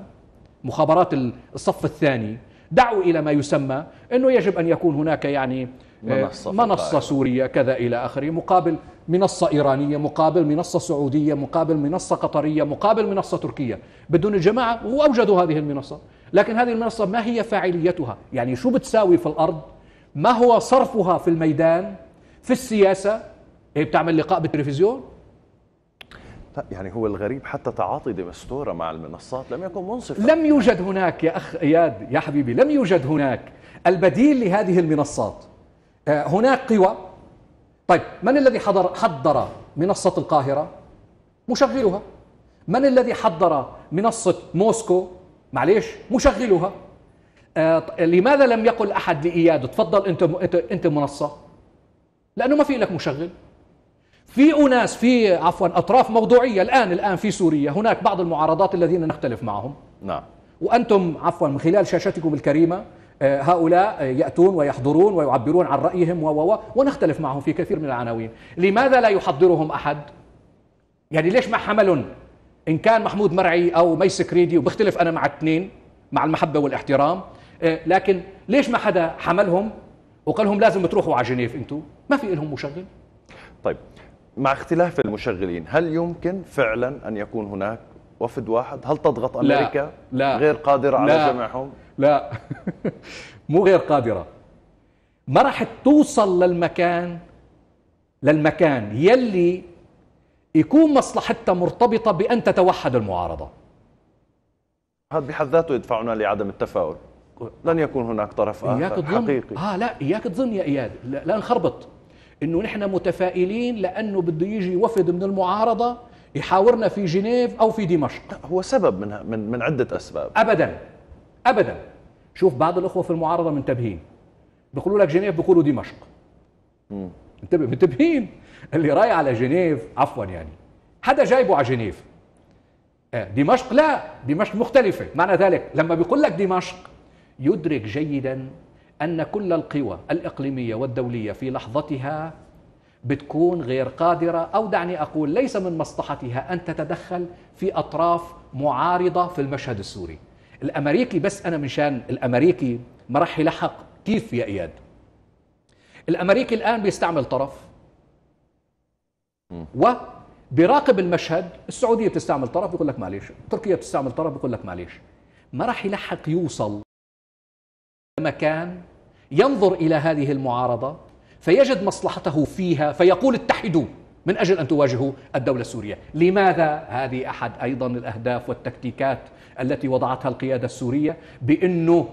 مخابرات الصف الثاني دعوا الى ما يسمى انه يجب ان يكون هناك يعني آه، منصة, منصة سورية كذا إلى آخره مقابل منصة إيرانية مقابل منصة سعودية مقابل منصة قطرية مقابل منصة تركية بدون الجماعة وأوجدوا هذه المنصة لكن هذه المنصة ما هي فاعليتها يعني شو بتساوي في الأرض ما هو صرفها في الميدان في السياسة هي بتعمل لقاء بالتلفزيون يعني هو الغريب حتى تعاطي دمستورة مع المنصات لم يكن منصفا لم يوجد هناك يا أخ إياد يا حبيبي لم يوجد هناك البديل لهذه المنصات آه، هناك قوى طيب من الذي حضر حضر منصة القاهرة مشغلها من الذي حضر منصة موسكو معليش مشغلها آه، لماذا لم يقل أحد لإياد تفضل أنت أنت منصة لأنه ما في لك مشغل في أناس في عفوا أطراف موضوعية الآن الآن في سوريا هناك بعض المعارضات الذين نختلف معهم نعم وأنتم عفوا من خلال شاشتكم الكريمة آه، هؤلاء يأتون ويحضرون ويعبرون عن رأيهم و ونختلف معهم في كثير من العناوين لماذا لا يحضرهم أحد؟ يعني ليش ما حمل إن كان محمود مرعي أو ميس كريدي وبختلف أنا مع الاثنين مع المحبة والاحترام آه، لكن ليش ما حدا حملهم وقال لهم لازم تروحوا على جنيف انتم ما في لهم مشغل طيب مع اختلاف المشغلين هل يمكن فعلا أن يكون هناك وفد واحد هل تضغط أمريكا لا, لا غير قادرة على لا جمعهم لا مو غير قادرة ما راح توصل للمكان للمكان يلي يكون مصلحتها مرتبطة بأن تتوحد المعارضة هذا بحد ذاته يدفعنا لعدم التفاؤل لن يكون هناك طرف آخر إياك تظن حقيقي آه لا إياك تظن يا إياد لا, لا نخربط انه نحن متفائلين لانه بده يجي وفد من المعارضه يحاورنا في جنيف او في دمشق هو سبب من من, من عده اسباب ابدا ابدا شوف بعض الاخوه في المعارضه منتبهين بيقولوا لك جنيف بيقولوا دمشق انتبه منتبهين اللي رايح على جنيف عفوا يعني حدا جايبه على جنيف آه، دمشق لا دمشق مختلفة معنى ذلك لما بيقول لك دمشق يدرك جيدا أن كل القوى الإقليمية والدولية في لحظتها بتكون غير قادرة أو دعني أقول ليس من مصلحتها أن تتدخل في أطراف معارضة في المشهد السوري الأمريكي بس أنا شان الأمريكي ما راح يلحق كيف يا إياد الأمريكي الآن بيستعمل طرف وبراقب المشهد السعودية بتستعمل طرف بيقول لك معليش تركيا بتستعمل طرف بيقول لك معليش ما راح يلحق يوصل مكان ينظر الى هذه المعارضه فيجد مصلحته فيها فيقول اتحدوا من اجل ان تواجهوا الدوله السوريه، لماذا هذه احد ايضا الاهداف والتكتيكات التي وضعتها القياده السوريه بانه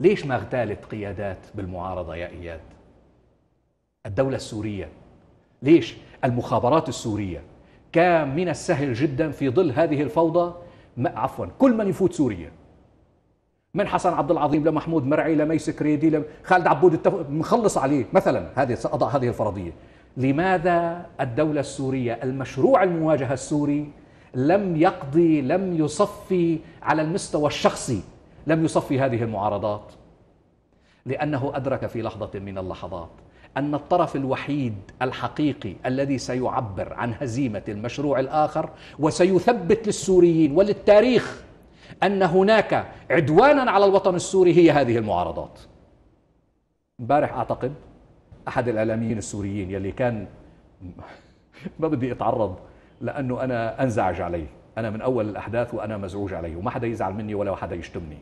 ليش ما اغتالت قيادات بالمعارضه يا اياد؟ الدوله السوريه ليش؟ المخابرات السوريه كان من السهل جدا في ظل هذه الفوضى عفوا كل من يفوت سوريا من حسن عبد العظيم لمحمود مرعي لميس كريدي لخالد عبود التف... مخلص عليه مثلا هذه اضع هذه الفرضيه لماذا الدوله السوريه المشروع المواجهه السوري لم يقضي لم يصفي على المستوى الشخصي لم يصفي هذه المعارضات لانه ادرك في لحظه من اللحظات ان الطرف الوحيد الحقيقي الذي سيعبر عن هزيمه المشروع الاخر وسيثبت للسوريين وللتاريخ أن هناك عدوانا على الوطن السوري هي هذه المعارضات امبارح أعتقد أحد الإعلاميين السوريين يلي كان ما بدي أتعرض لأنه أنا أنزعج عليه أنا من أول الأحداث وأنا مزعوج عليه وما حدا يزعل مني ولا حدا يشتمني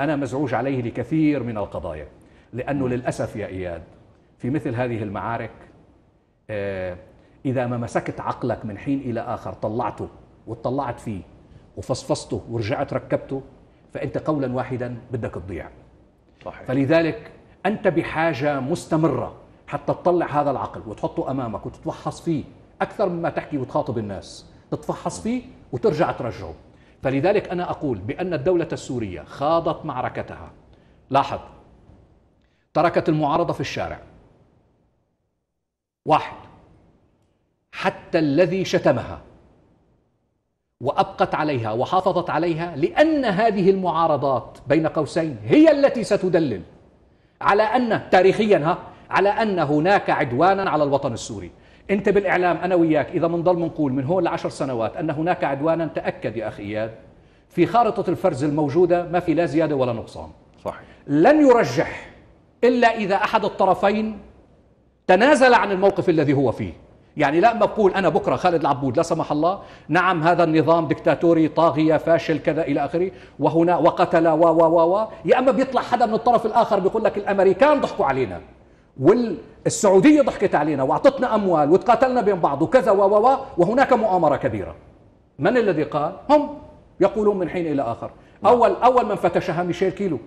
أنا مزعوج عليه لكثير من القضايا لأنه للأسف يا إياد في مثل هذه المعارك آه، إذا ما مسكت عقلك من حين إلى آخر طلعته وطلعت فيه وفصفصته ورجعت ركبته فأنت قولا واحدا بدك تضيع صحيح. فلذلك أنت بحاجة مستمرة حتى تطلع هذا العقل وتحطه أمامك وتتفحص فيه أكثر مما تحكي وتخاطب الناس تتفحص فيه وترجع ترجعه فلذلك أنا أقول بأن الدولة السورية خاضت معركتها لاحظ تركت المعارضة في الشارع واحد حتى الذي شتمها وابقت عليها وحافظت عليها لان هذه المعارضات بين قوسين هي التي ستدلل على ان تاريخيا ها على ان هناك عدوانا على الوطن السوري انت بالاعلام انا وياك اذا بنضل بنقول من هون لعشر سنوات ان هناك عدوانا تاكد يا اخي اياد في خارطه الفرز الموجوده ما في لا زياده ولا نقصان صحيح لن يرجح الا اذا احد الطرفين تنازل عن الموقف الذي هو فيه يعني لا بقول أنا بكرة خالد العبود لا سمح الله نعم هذا النظام دكتاتوري طاغية فاشل كذا إلى آخره وهنا وقتل و و و يا أما بيطلع حدا من الطرف الآخر بيقول لك الأمريكان ضحكوا علينا والسعودية ضحكت علينا وأعطتنا أموال وتقاتلنا بين بعض وكذا و و وهناك مؤامرة كبيرة من الذي قال؟ هم يقولون من حين إلى آخر نعم. أول أول من فتشها ميشيل كيلو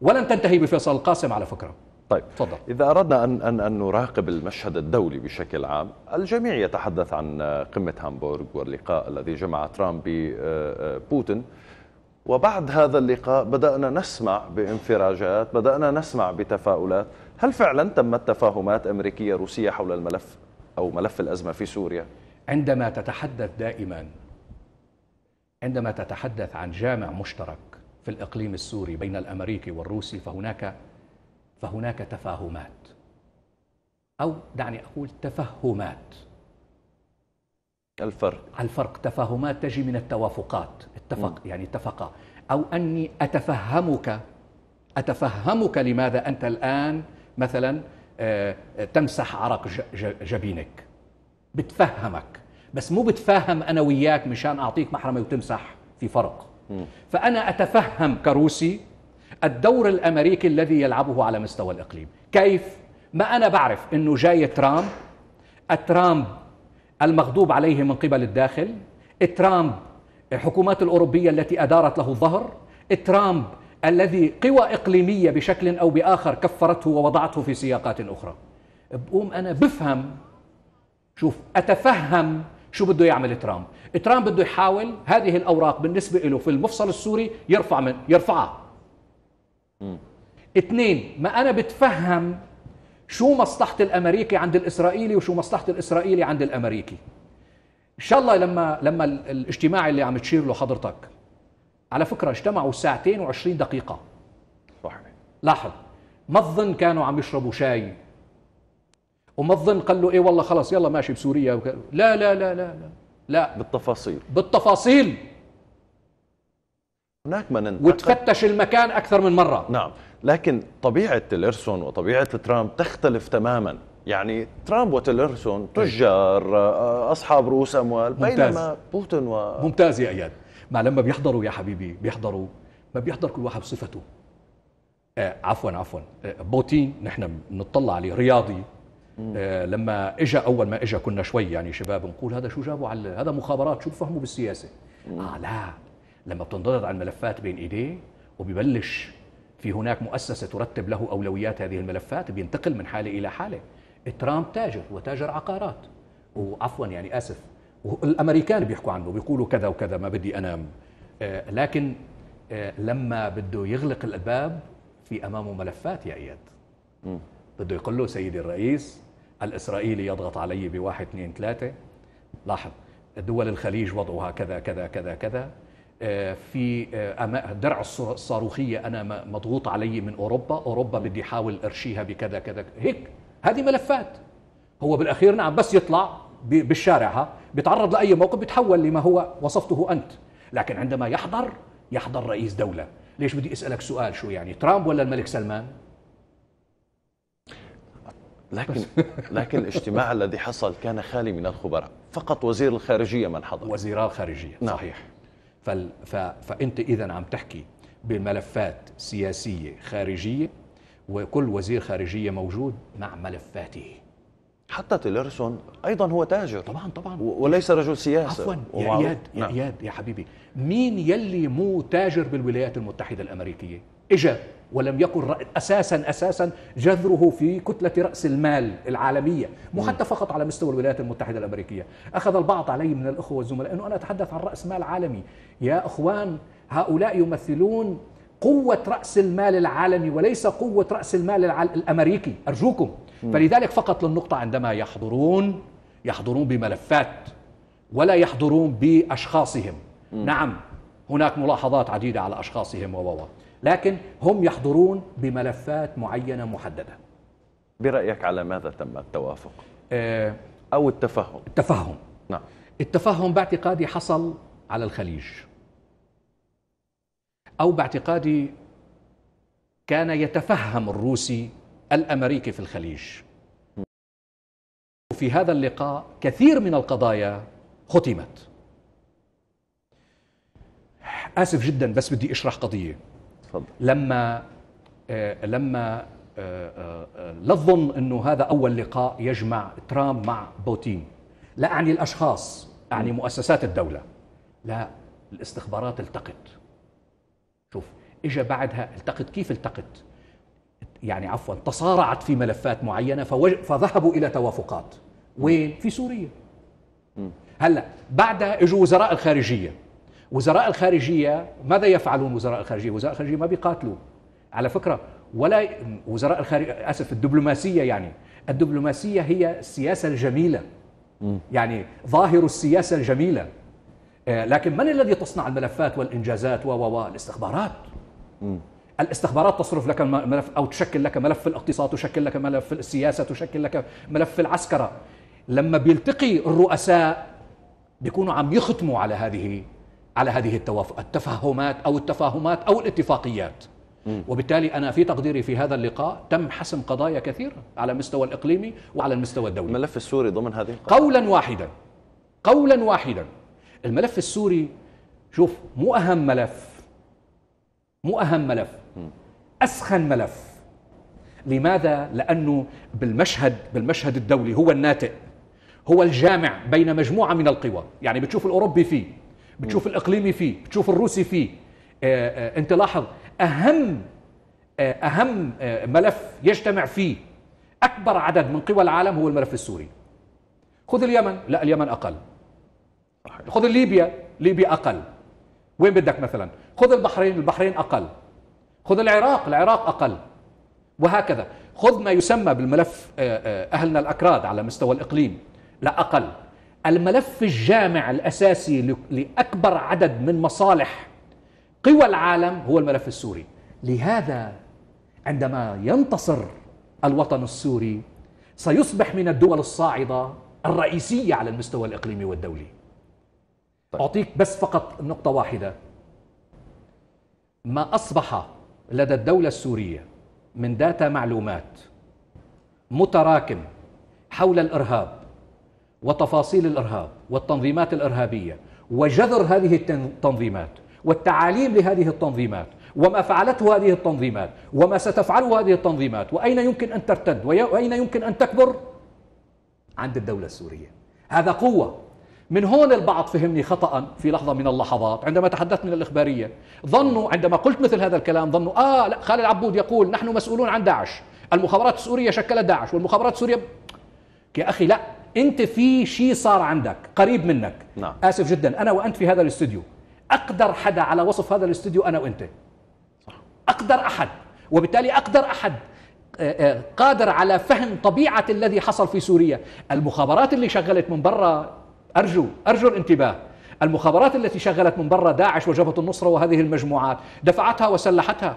ولن تنتهي بفيصل القاسم على فكره طيب تفضل إذا أردنا أن, أن, أن نراقب المشهد الدولي بشكل عام الجميع يتحدث عن آه، قمة هامبورغ واللقاء الذي جمع ترامب ببوتين آه، آه، وبعد هذا اللقاء بدأنا نسمع بانفراجات بدأنا نسمع بتفاؤلات هل فعلا تمت تفاهمات أمريكية روسية حول الملف أو ملف الأزمة في سوريا؟ عندما تتحدث دائما عندما تتحدث عن جامع مشترك في الإقليم السوري بين الأمريكي والروسي فهناك فهناك تفاهمات أو دعني أقول تفهمات الفرق الفرق تفاهمات تجي من التوافقات اتفق م. يعني اتفق أو أني أتفهمك أتفهمك لماذا أنت الآن مثلا آه، آه، تمسح عرق جبينك بتفهمك بس مو بتفاهم أنا وياك مشان أعطيك محرمة وتمسح في فرق م. فأنا أتفهم كروسي الدور الامريكي الذي يلعبه على مستوى الاقليم كيف ما انا بعرف انه جاي ترامب الترامب المغضوب عليه من قبل الداخل ترامب الحكومات الاوروبيه التي ادارت له الظهر ترامب الذي قوى اقليميه بشكل او باخر كفرته ووضعته في سياقات اخرى بقوم انا بفهم شوف اتفهم شو بده يعمل ترامب ترامب بده يحاول هذه الاوراق بالنسبه له في المفصل السوري يرفع من يرفعها اثنين ما انا بتفهم شو مصلحه الامريكي عند الاسرائيلي وشو مصلحه الاسرائيلي عند الامريكي ان شاء الله لما لما الاجتماع اللي عم تشير له حضرتك على فكره اجتمعوا ساعتين وعشرين دقيقه صح لاحظ ما الظن كانوا عم يشربوا شاي وما الظن قال له ايه والله خلص يلا ماشي بسوريا وك... لا لا لا لا لا لا بالتفاصيل بالتفاصيل هناك ما انتقد وتفتش المكان أكثر من مرة نعم لكن طبيعة تيلرسون وطبيعة ترامب تختلف تماما يعني ترامب وتيلرسون طيب. تجار آه، أصحاب رؤوس أموال بينما بوتين و ممتاز يا إياد ما لما بيحضروا يا حبيبي بيحضروا ما بيحضر كل واحد بصفته آه عفوا عفوا آه بوتين نحن بنطلع عليه رياضي آه لما اجى اول ما اجى كنا شوي يعني شباب نقول هذا شو جابوا على هذا مخابرات شو بفهموا بالسياسه مم. اه لا لما بتنضغط على الملفات بين ايديه وبيبلش في هناك مؤسسه ترتب له اولويات هذه الملفات بينتقل من حاله الى حاله ترامب تاجر وتاجر عقارات وعفوا يعني اسف والامريكان بيحكوا عنه بيقولوا كذا وكذا ما بدي انام آه، لكن آه، لما بده يغلق الباب في امامه ملفات يا اياد بده يقول له سيدي الرئيس الاسرائيلي يضغط علي بواحد اثنين ثلاثه لاحظ دول الخليج وضعها كذا كذا كذا كذا آه، في آه، درع الصاروخيه انا مضغوط علي من اوروبا اوروبا بدي احاول ارشيها بكذا كذا هيك هذه ملفات هو بالاخير نعم بس يطلع بالشارع ها بيتعرض لاي موقف بيتحول لما هو وصفته انت لكن عندما يحضر يحضر رئيس دوله ليش بدي اسالك سؤال شو يعني ترامب ولا الملك سلمان لكن لكن الاجتماع الذي حصل كان خالي من الخبراء فقط وزير الخارجيه من حضر وزير الخارجيه نعم. صحيح فانت اذا عم تحكي بملفات سياسيه خارجيه وكل وزير خارجيه موجود مع ملفاته حتى تيلرسون ايضا هو تاجر طبعا طبعا وليس رجل سياسه عفوا يا اياد يا اياد نعم. يا حبيبي مين يلي مو تاجر بالولايات المتحده الامريكيه إجا ولم يكن اساسا اساسا جذره في كتله راس المال العالميه مو حتى فقط على مستوى الولايات المتحده الامريكيه اخذ البعض علي من الاخوه والزملاء انه انا اتحدث عن راس مال عالمي يا اخوان هؤلاء يمثلون قوة رأس المال العالمي وليس قوة رأس المال الأمريكي أرجوكم فلذلك فقط للنقطة عندما يحضرون يحضرون بملفات ولا يحضرون بأشخاصهم نعم هناك ملاحظات عديدة على أشخاصهم و لكن هم يحضرون بملفات معينة محددة برأيك على ماذا تم التوافق؟ آه، أو التفهم؟ التفهم نعم التفهم باعتقادي حصل على الخليج أو باعتقادي كان يتفهم الروسي الأمريكي في الخليج في هذا اللقاء كثير من القضايا ختمت آسف جدا بس بدي أشرح قضية تفضل لما آه، لما آه، آه، لا تظن انه هذا اول لقاء يجمع ترامب مع بوتين لا اعني الاشخاص اعني مؤسسات الدوله لا الاستخبارات التقت شوف اجى بعدها التقت كيف التقت يعني عفوا تصارعت في ملفات معينه فذهبوا الى توافقات وين في سوريا هلا بعدها اجوا وزراء الخارجيه وزراء الخارجيه ماذا يفعلون وزراء الخارجيه؟ وزراء الخارجيه ما بيقاتلوا على فكره ولا وزراء الخارجيه اسف الدبلوماسيه يعني الدبلوماسيه هي السياسه الجميله يعني ظاهر السياسه الجميله آه، لكن من الذي تصنع الملفات والانجازات و و الاستخبارات الاستخبارات تصرف لك ملف او تشكل لك ملف في الاقتصاد تشكل لك ملف في السياسه تشكل لك ملف في العسكره لما بيلتقي الرؤساء بيكونوا عم يختموا على هذه على هذه التوافق التفاهمات أو التفاهمات أو الاتفاقيات وبالتالي أنا في تقديري في هذا اللقاء تم حسم قضايا كثيرة على المستوى الإقليمي وعلى المستوى الدولي الملف السوري ضمن هذه القضايا قولا واحدا قولا واحدا الملف السوري شوف مو أهم ملف مو أهم ملف أسخن ملف لماذا؟ لأنه بالمشهد بالمشهد الدولي هو الناتئ هو الجامع بين مجموعة من القوى يعني بتشوف الأوروبي فيه بتشوف الاقليمي فيه بتشوف الروسي فيه آآ آه، آآ آه، انت لاحظ اهم آآ آه، اهم ملف يجتمع فيه اكبر عدد من قوى العالم هو الملف السوري خذ اليمن لا اليمن اقل خذ ليبيا ليبيا اقل وين بدك مثلا خذ البحرين البحرين اقل خذ العراق العراق اقل وهكذا خذ ما يسمى بالملف اهلنا الاكراد على مستوى الاقليم لا اقل الملف الجامع الاساسي لاكبر عدد من مصالح قوى العالم هو الملف السوري لهذا عندما ينتصر الوطن السوري سيصبح من الدول الصاعده الرئيسيه على المستوى الاقليمي والدولي طيب. اعطيك بس فقط نقطه واحده ما اصبح لدى الدوله السوريه من داتا معلومات متراكم حول الارهاب وتفاصيل الارهاب والتنظيمات الارهابيه وجذر هذه التنظيمات والتعاليم لهذه التنظيمات وما فعلته هذه التنظيمات وما ستفعله هذه التنظيمات واين يمكن ان ترتد واين يمكن ان تكبر عند الدوله السوريه هذا قوه من هون البعض فهمني خطأ في لحظة من اللحظات عندما تحدثت من الإخبارية ظنوا عندما قلت مثل هذا الكلام ظنوا آه لا خالد عبود يقول نحن مسؤولون عن داعش المخابرات السورية شكلت داعش والمخابرات السورية يا أخي لا انت في شيء صار عندك قريب منك نعم. اسف جدا انا وانت في هذا الاستوديو اقدر حدا على وصف هذا الاستوديو انا وانت صح. اقدر احد وبالتالي اقدر احد آه، آه، قادر على فهم طبيعه الذي حصل في سوريا المخابرات اللي شغلت من برا ارجو ارجو الانتباه المخابرات التي شغلت من برا داعش وجبهه النصره وهذه المجموعات دفعتها وسلحتها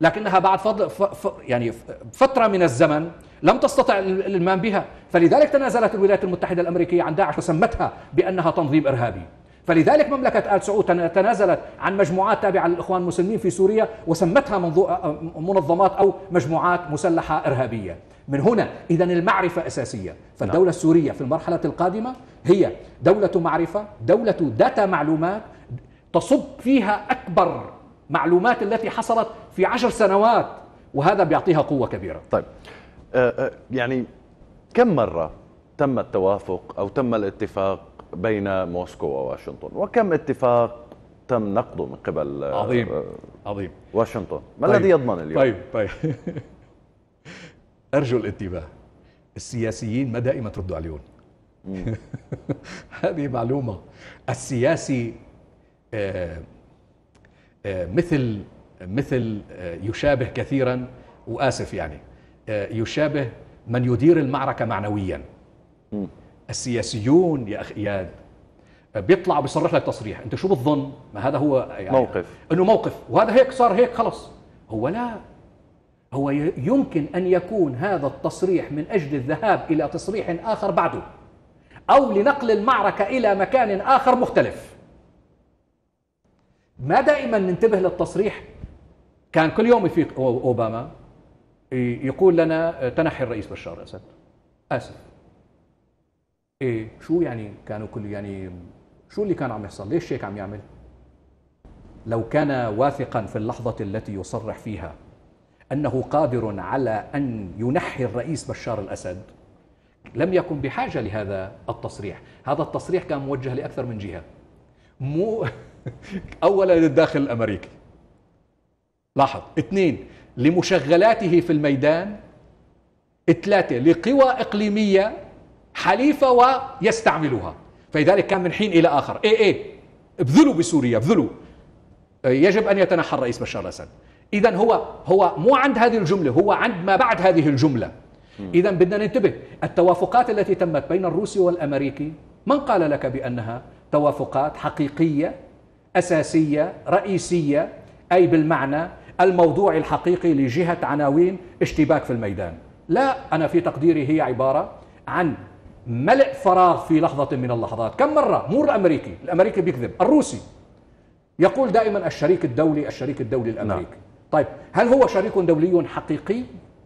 لكنها بعد فضل ف... ف... يعني فترة من الزمن لم تستطع الإلمام بها فلذلك تنازلت الولايات المتحدة الأمريكية عن داعش وسمتها بأنها تنظيم إرهابي فلذلك مملكة آل سعود تنازلت عن مجموعات تابعة للإخوان المسلمين في سوريا وسمتها آه، آه، منظمات أو مجموعات مسلحة إرهابية من هنا إذا المعرفة أساسية فالدولة نعم. السورية في المرحلة القادمة هي دولة معرفة دولة داتا معلومات تصب فيها أكبر معلومات التي حصلت في عشر سنوات وهذا بيعطيها قوة كبيرة طيب آه، آه، يعني كم مرة تم التوافق أو تم الاتفاق بين موسكو وواشنطن وكم اتفاق تم نقضه من قبل آه، عظيم عظيم واشنطن ما طيب. الذي يضمن اليوم طيب طيب أرجو الانتباه السياسيين ما دائما تردوا عليهم هذه معلومة السياسي آه آه، مثل مثل آه، يشابه كثيرا واسف يعني آه، يشابه من يدير المعركه معنويا السياسيون يا اخ اياد بيطلع وبيصرح لك تصريح انت شو بتظن ما هذا هو يعني موقف انه موقف وهذا هيك صار هيك خلص هو لا هو يمكن ان يكون هذا التصريح من اجل الذهاب الى تصريح اخر بعده او لنقل المعركه الى مكان اخر مختلف ما دائما ننتبه للتصريح كان كل يوم يفيق اوباما يقول لنا تنحي الرئيس بشار الاسد اسف ايه شو يعني كانوا كل يعني شو اللي كان عم يحصل ليش هيك عم يعمل لو كان واثقا في اللحظه التي يصرح فيها انه قادر على ان ينحي الرئيس بشار الاسد لم يكن بحاجه لهذا التصريح هذا التصريح كان موجه لاكثر من جهه مو اولا للداخل الامريكي لاحظ اثنين لمشغلاته في الميدان ثلاثة لقوى إقليمية حليفة ويستعملها فلذلك كان من حين إلى آخر إيه إيه ابذلوا بسوريا ابذلوا يجب أن يتنحى الرئيس بشار الأسد إذا هو هو مو عند هذه الجملة هو عند ما بعد هذه الجملة إذا بدنا ننتبه التوافقات التي تمت بين الروسي والأمريكي من قال لك بأنها توافقات حقيقية أساسية رئيسية أي بالمعنى الموضوع الحقيقي لجهة عناوين اشتباك في الميدان لا أنا في تقديري هي عبارة عن ملء فراغ في لحظة من اللحظات كم مرة مور الأمريكي الأمريكي بيكذب الروسي يقول دائما الشريك الدولي الشريك الدولي الأمريكي نعم. طيب هل هو شريك دولي حقيقي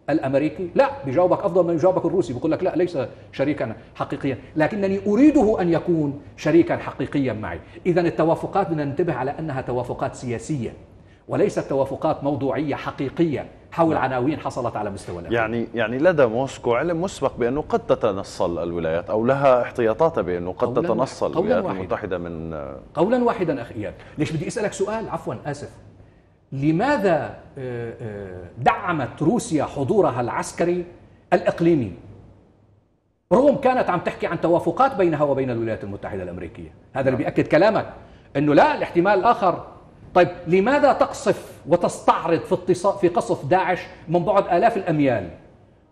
الامريكي لا بيجاوبك افضل من يجاوبك الروسي بيقول لك لا ليس شريكا حقيقيا لكنني اريده ان يكون شريكا حقيقيا معي اذا التوافقات بدنا ننتبه على انها توافقات سياسيه وليست توافقات موضوعيه حقيقيه حول نعم. عناوين حصلت على مستوى الأمريكي. يعني يعني لدى موسكو علم مسبق بانه قد تتنصل الولايات او لها احتياطات بانه قد تتنصل الولايات واحد. المتحده من قولا واحدا اخي اياد ليش بدي اسالك سؤال عفوا اسف لماذا آه، آه، دعمت روسيا حضورها العسكري الإقليمي روم كانت عم تحكي عن توافقات بينها وبين الولايات المتحدة الأمريكية هذا اللي نعم. بيأكد كلامك أنه لا الاحتمال الآخر طيب لماذا تقصف وتستعرض في في قصف داعش من بعد آلاف الأميال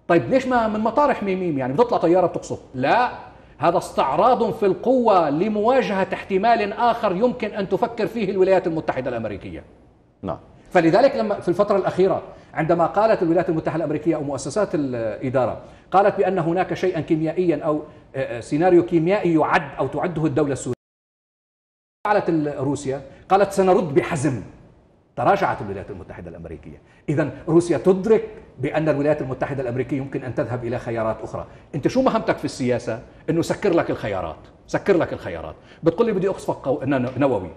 طيب ليش ما من مطار حميميم يعني بتطلع طيارة بتقصف لا هذا استعراض في القوة لمواجهة احتمال آخر يمكن أن تفكر فيه الولايات المتحدة الأمريكية نعم فلذلك لما في الفترة الأخيرة عندما قالت الولايات المتحدة الأمريكية أو مؤسسات الإدارة قالت بأن هناك شيئا كيميائيا أو آه، آه، سيناريو كيميائي يعد أو تعده الدولة السورية فعلت روسيا قالت سنرد بحزم تراجعت الولايات المتحدة الأمريكية إذا روسيا تدرك بأن الولايات المتحدة الأمريكية يمكن أن تذهب إلى خيارات أخرى أنت شو مهمتك في السياسة أنه سكر لك الخيارات سكر لك الخيارات بتقول لي بدي أقصف نووي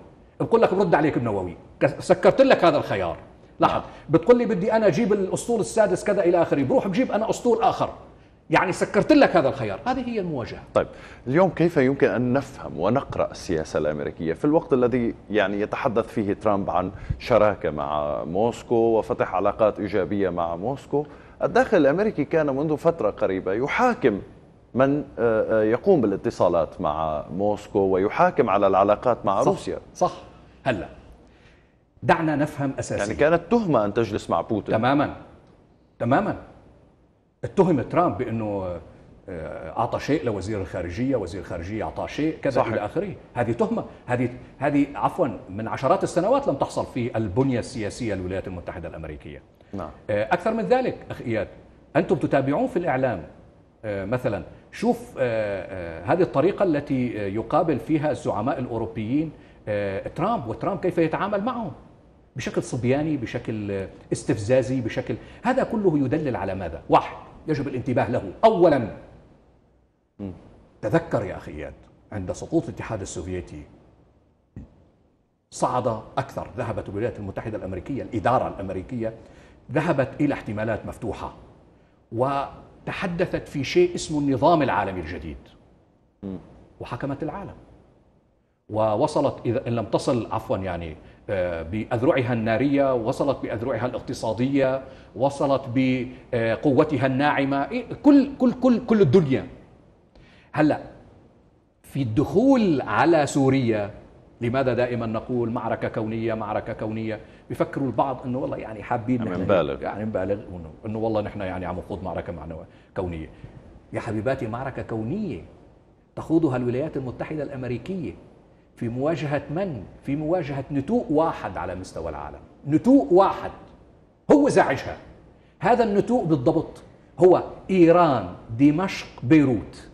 بقول لك برد عليك النووي سكرت لك هذا الخيار لاحظ بتقول لي بدي انا اجيب الاسطول السادس كذا الى اخره بروح بجيب انا اسطول اخر يعني سكرت لك هذا الخيار هذه هي المواجهة طيب اليوم كيف يمكن أن نفهم ونقرأ السياسة الأمريكية في الوقت الذي يعني يتحدث فيه ترامب عن شراكة مع موسكو وفتح علاقات إيجابية مع موسكو الداخل الأمريكي كان منذ فترة قريبة يحاكم من آه، آه، يقوم بالاتصالات مع موسكو ويحاكم على العلاقات مع صح روسيا صح هلا دعنا نفهم اساسيا يعني كانت تهمه ان تجلس مع بوتين تماما تماما اتهم ترامب بانه آه، اعطى شيء لوزير الخارجيه، وزير الخارجيه اعطى شيء، كذا صحيح. الى اخره، هذه تهمه، هذه هذه عفوا من عشرات السنوات لم تحصل في البنيه السياسيه للولايات المتحده الامريكيه. نعم. آه، اكثر من ذلك اخ اياد، انتم تتابعون في الاعلام آه، مثلا شوف هذه الطريقه التي يقابل فيها الزعماء الاوروبيين آه، ترامب وترامب كيف يتعامل معهم بشكل صبياني بشكل استفزازي بشكل هذا كله يدلل على ماذا واحد يجب الانتباه له اولا تذكر يا اخي اياد عند سقوط الاتحاد السوفيتي صعد اكثر ذهبت الولايات المتحده الامريكيه الاداره الامريكيه ذهبت الى احتمالات مفتوحه وتحدثت في شيء اسمه النظام العالمي الجديد وحكمت العالم ووصلت إذا إن لم تصل عفوا يعني آه، بأذرعها النارية وصلت بأذرعها الاقتصادية وصلت بقوتها الناعمة إيه، كل كل كل كل الدنيا هلا في الدخول على سوريا لماذا دائما نقول معركة كونية معركة كونية بفكروا البعض انه والله يعني حابين نحن نبالغ يعني نبالغ انه والله نحن يعني عم نخوض معركة معنوية كونية يا حبيباتي معركة كونية تخوضها الولايات المتحدة الأمريكية في مواجهة من؟ في مواجهة نتوء واحد على مستوى العالم نتوء واحد هو زعجها هذا النتوء بالضبط هو إيران دمشق بيروت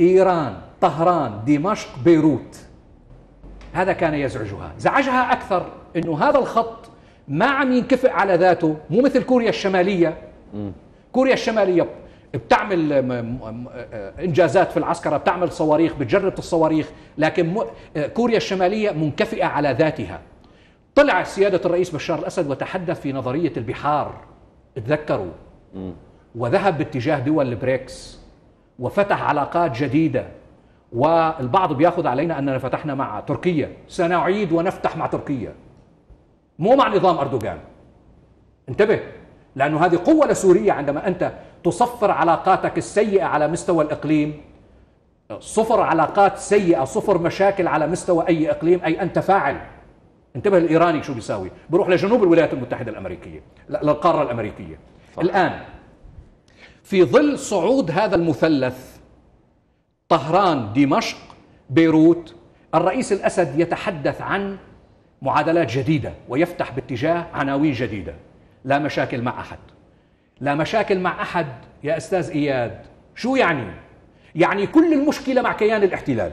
إيران طهران دمشق بيروت هذا كان يزعجها زعجها أكثر أنه هذا الخط ما عم ينكفئ على ذاته مو مثل كوريا الشمالية كوريا الشمالية بتعمل انجازات في العسكره بتعمل صواريخ بتجرب الصواريخ لكن كوريا الشماليه منكفئه على ذاتها طلع سياده الرئيس بشار الاسد وتحدث في نظريه البحار تذكروا وذهب باتجاه دول البريكس وفتح علاقات جديده والبعض بياخذ علينا اننا فتحنا مع تركيا سنعيد ونفتح مع تركيا مو مع نظام اردوغان انتبه لانه هذه قوه لسوريا عندما انت تصفر علاقاتك السيئة على مستوى الإقليم صفر علاقات سيئة صفر مشاكل على مستوى أي إقليم أي أنت فاعل انتبه الإيراني شو بيساوي بروح لجنوب الولايات المتحدة الأمريكية للقارة الأمريكية صح. الآن في ظل صعود هذا المثلث طهران دمشق بيروت الرئيس الأسد يتحدث عن معادلات جديدة ويفتح باتجاه عناوين جديدة لا مشاكل مع أحد لا مشاكل مع أحد يا أستاذ إياد شو يعني؟ يعني كل المشكلة مع كيان الاحتلال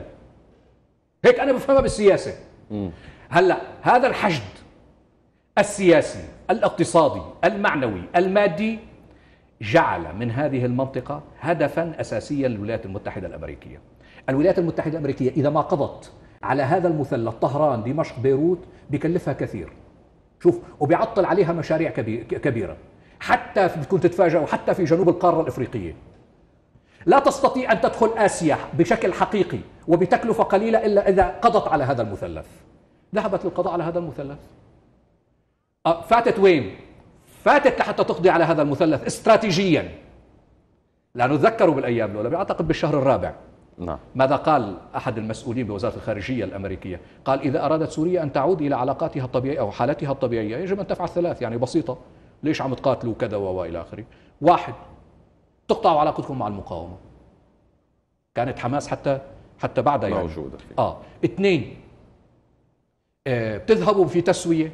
هيك أنا بفهمها بالسياسة هلأ هذا الحشد السياسي الاقتصادي المعنوي المادي جعل من هذه المنطقة هدفا أساسيا للولايات المتحدة الأمريكية الولايات المتحدة الأمريكية إذا ما قضت على هذا المثلث طهران دمشق بيروت بكلفها كثير شوف وبيعطل عليها مشاريع كبيرة حتى بتكون تتفاجئوا حتى في جنوب القارة الإفريقية لا تستطيع أن تدخل آسيا بشكل حقيقي وبتكلفة قليلة إلا إذا قضت على هذا المثلث ذهبت للقضاء على هذا المثلث أه، فاتت وين؟ فاتت لحتى تقضي على هذا المثلث استراتيجيا لا نتذكر بالأيام الأولى أعتقد بالشهر الرابع نعم. ماذا قال أحد المسؤولين بوزارة الخارجية الأمريكية قال إذا أرادت سوريا أن تعود إلى علاقاتها الطبيعية أو حالتها الطبيعية يجب أن تفعل ثلاث يعني بسيطة ليش عم تقاتلوا كذا والى اخره واحد تقطعوا علاقتكم مع المقاومه كانت حماس حتى حتى بعدها يعني موجوده فيه. اه اثنين آه بتذهبوا في تسويه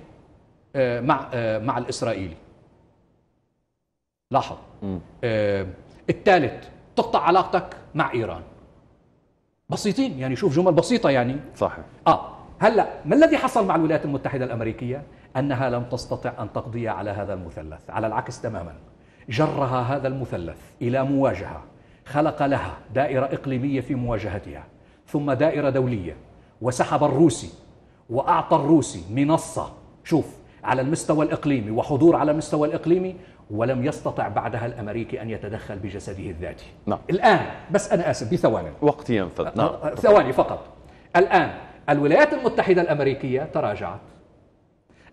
آه مع آه مع الاسرائيلي لاحظ آه، الثالث تقطع علاقتك مع ايران بسيطين يعني شوف جمل بسيطه يعني صحيح اه هلا ما الذي حصل مع الولايات المتحده الامريكيه أنها لم تستطع أن تقضي على هذا المثلث على العكس تماما جرها هذا المثلث إلى مواجهة خلق لها دائرة إقليمية في مواجهتها ثم دائرة دولية وسحب الروسي وأعطى الروسي منصة شوف على المستوى الإقليمي وحضور على المستوى الإقليمي ولم يستطع بعدها الامريكي ان يتدخل بجسده الذاتي. نعم. الان بس انا اسف بثواني. وقت ينفذ نعم. ثواني فقط. الان الولايات المتحده الامريكيه تراجعت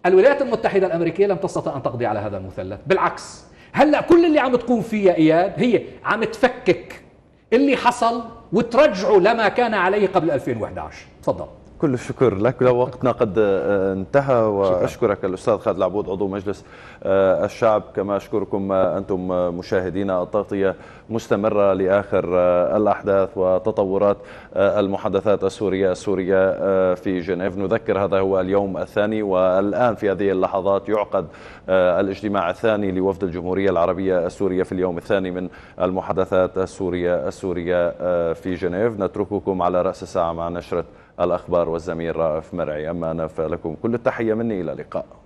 الولايات المتحدة الأمريكية لم تستطع أن تقضي على هذا المثلث بالعكس هلأ كل اللي عم تقوم فيه يا إياد هي عم تفكك اللي حصل وترجعه لما كان عليه قبل 2011 تفضل كل الشكر لك لو وقتنا قد آه، انتهى واشكرك الاستاذ خالد العبود عضو مجلس آه، الشعب كما اشكركم آه، انتم مشاهدينا التغطيه مستمره لاخر الاحداث وتطورات المحادثات السوريه السوريه في جنيف نذكر هذا هو اليوم الثاني والان في هذه اللحظات يعقد الاجتماع الثاني لوفد الجمهوريه العربيه السوريه في اليوم الثاني من المحادثات السوريه السوريه في جنيف نترككم على راس الساعه مع نشره الأخبار والزميل رائف مرعي أما أنا فلكم كل التحية مني إلى اللقاء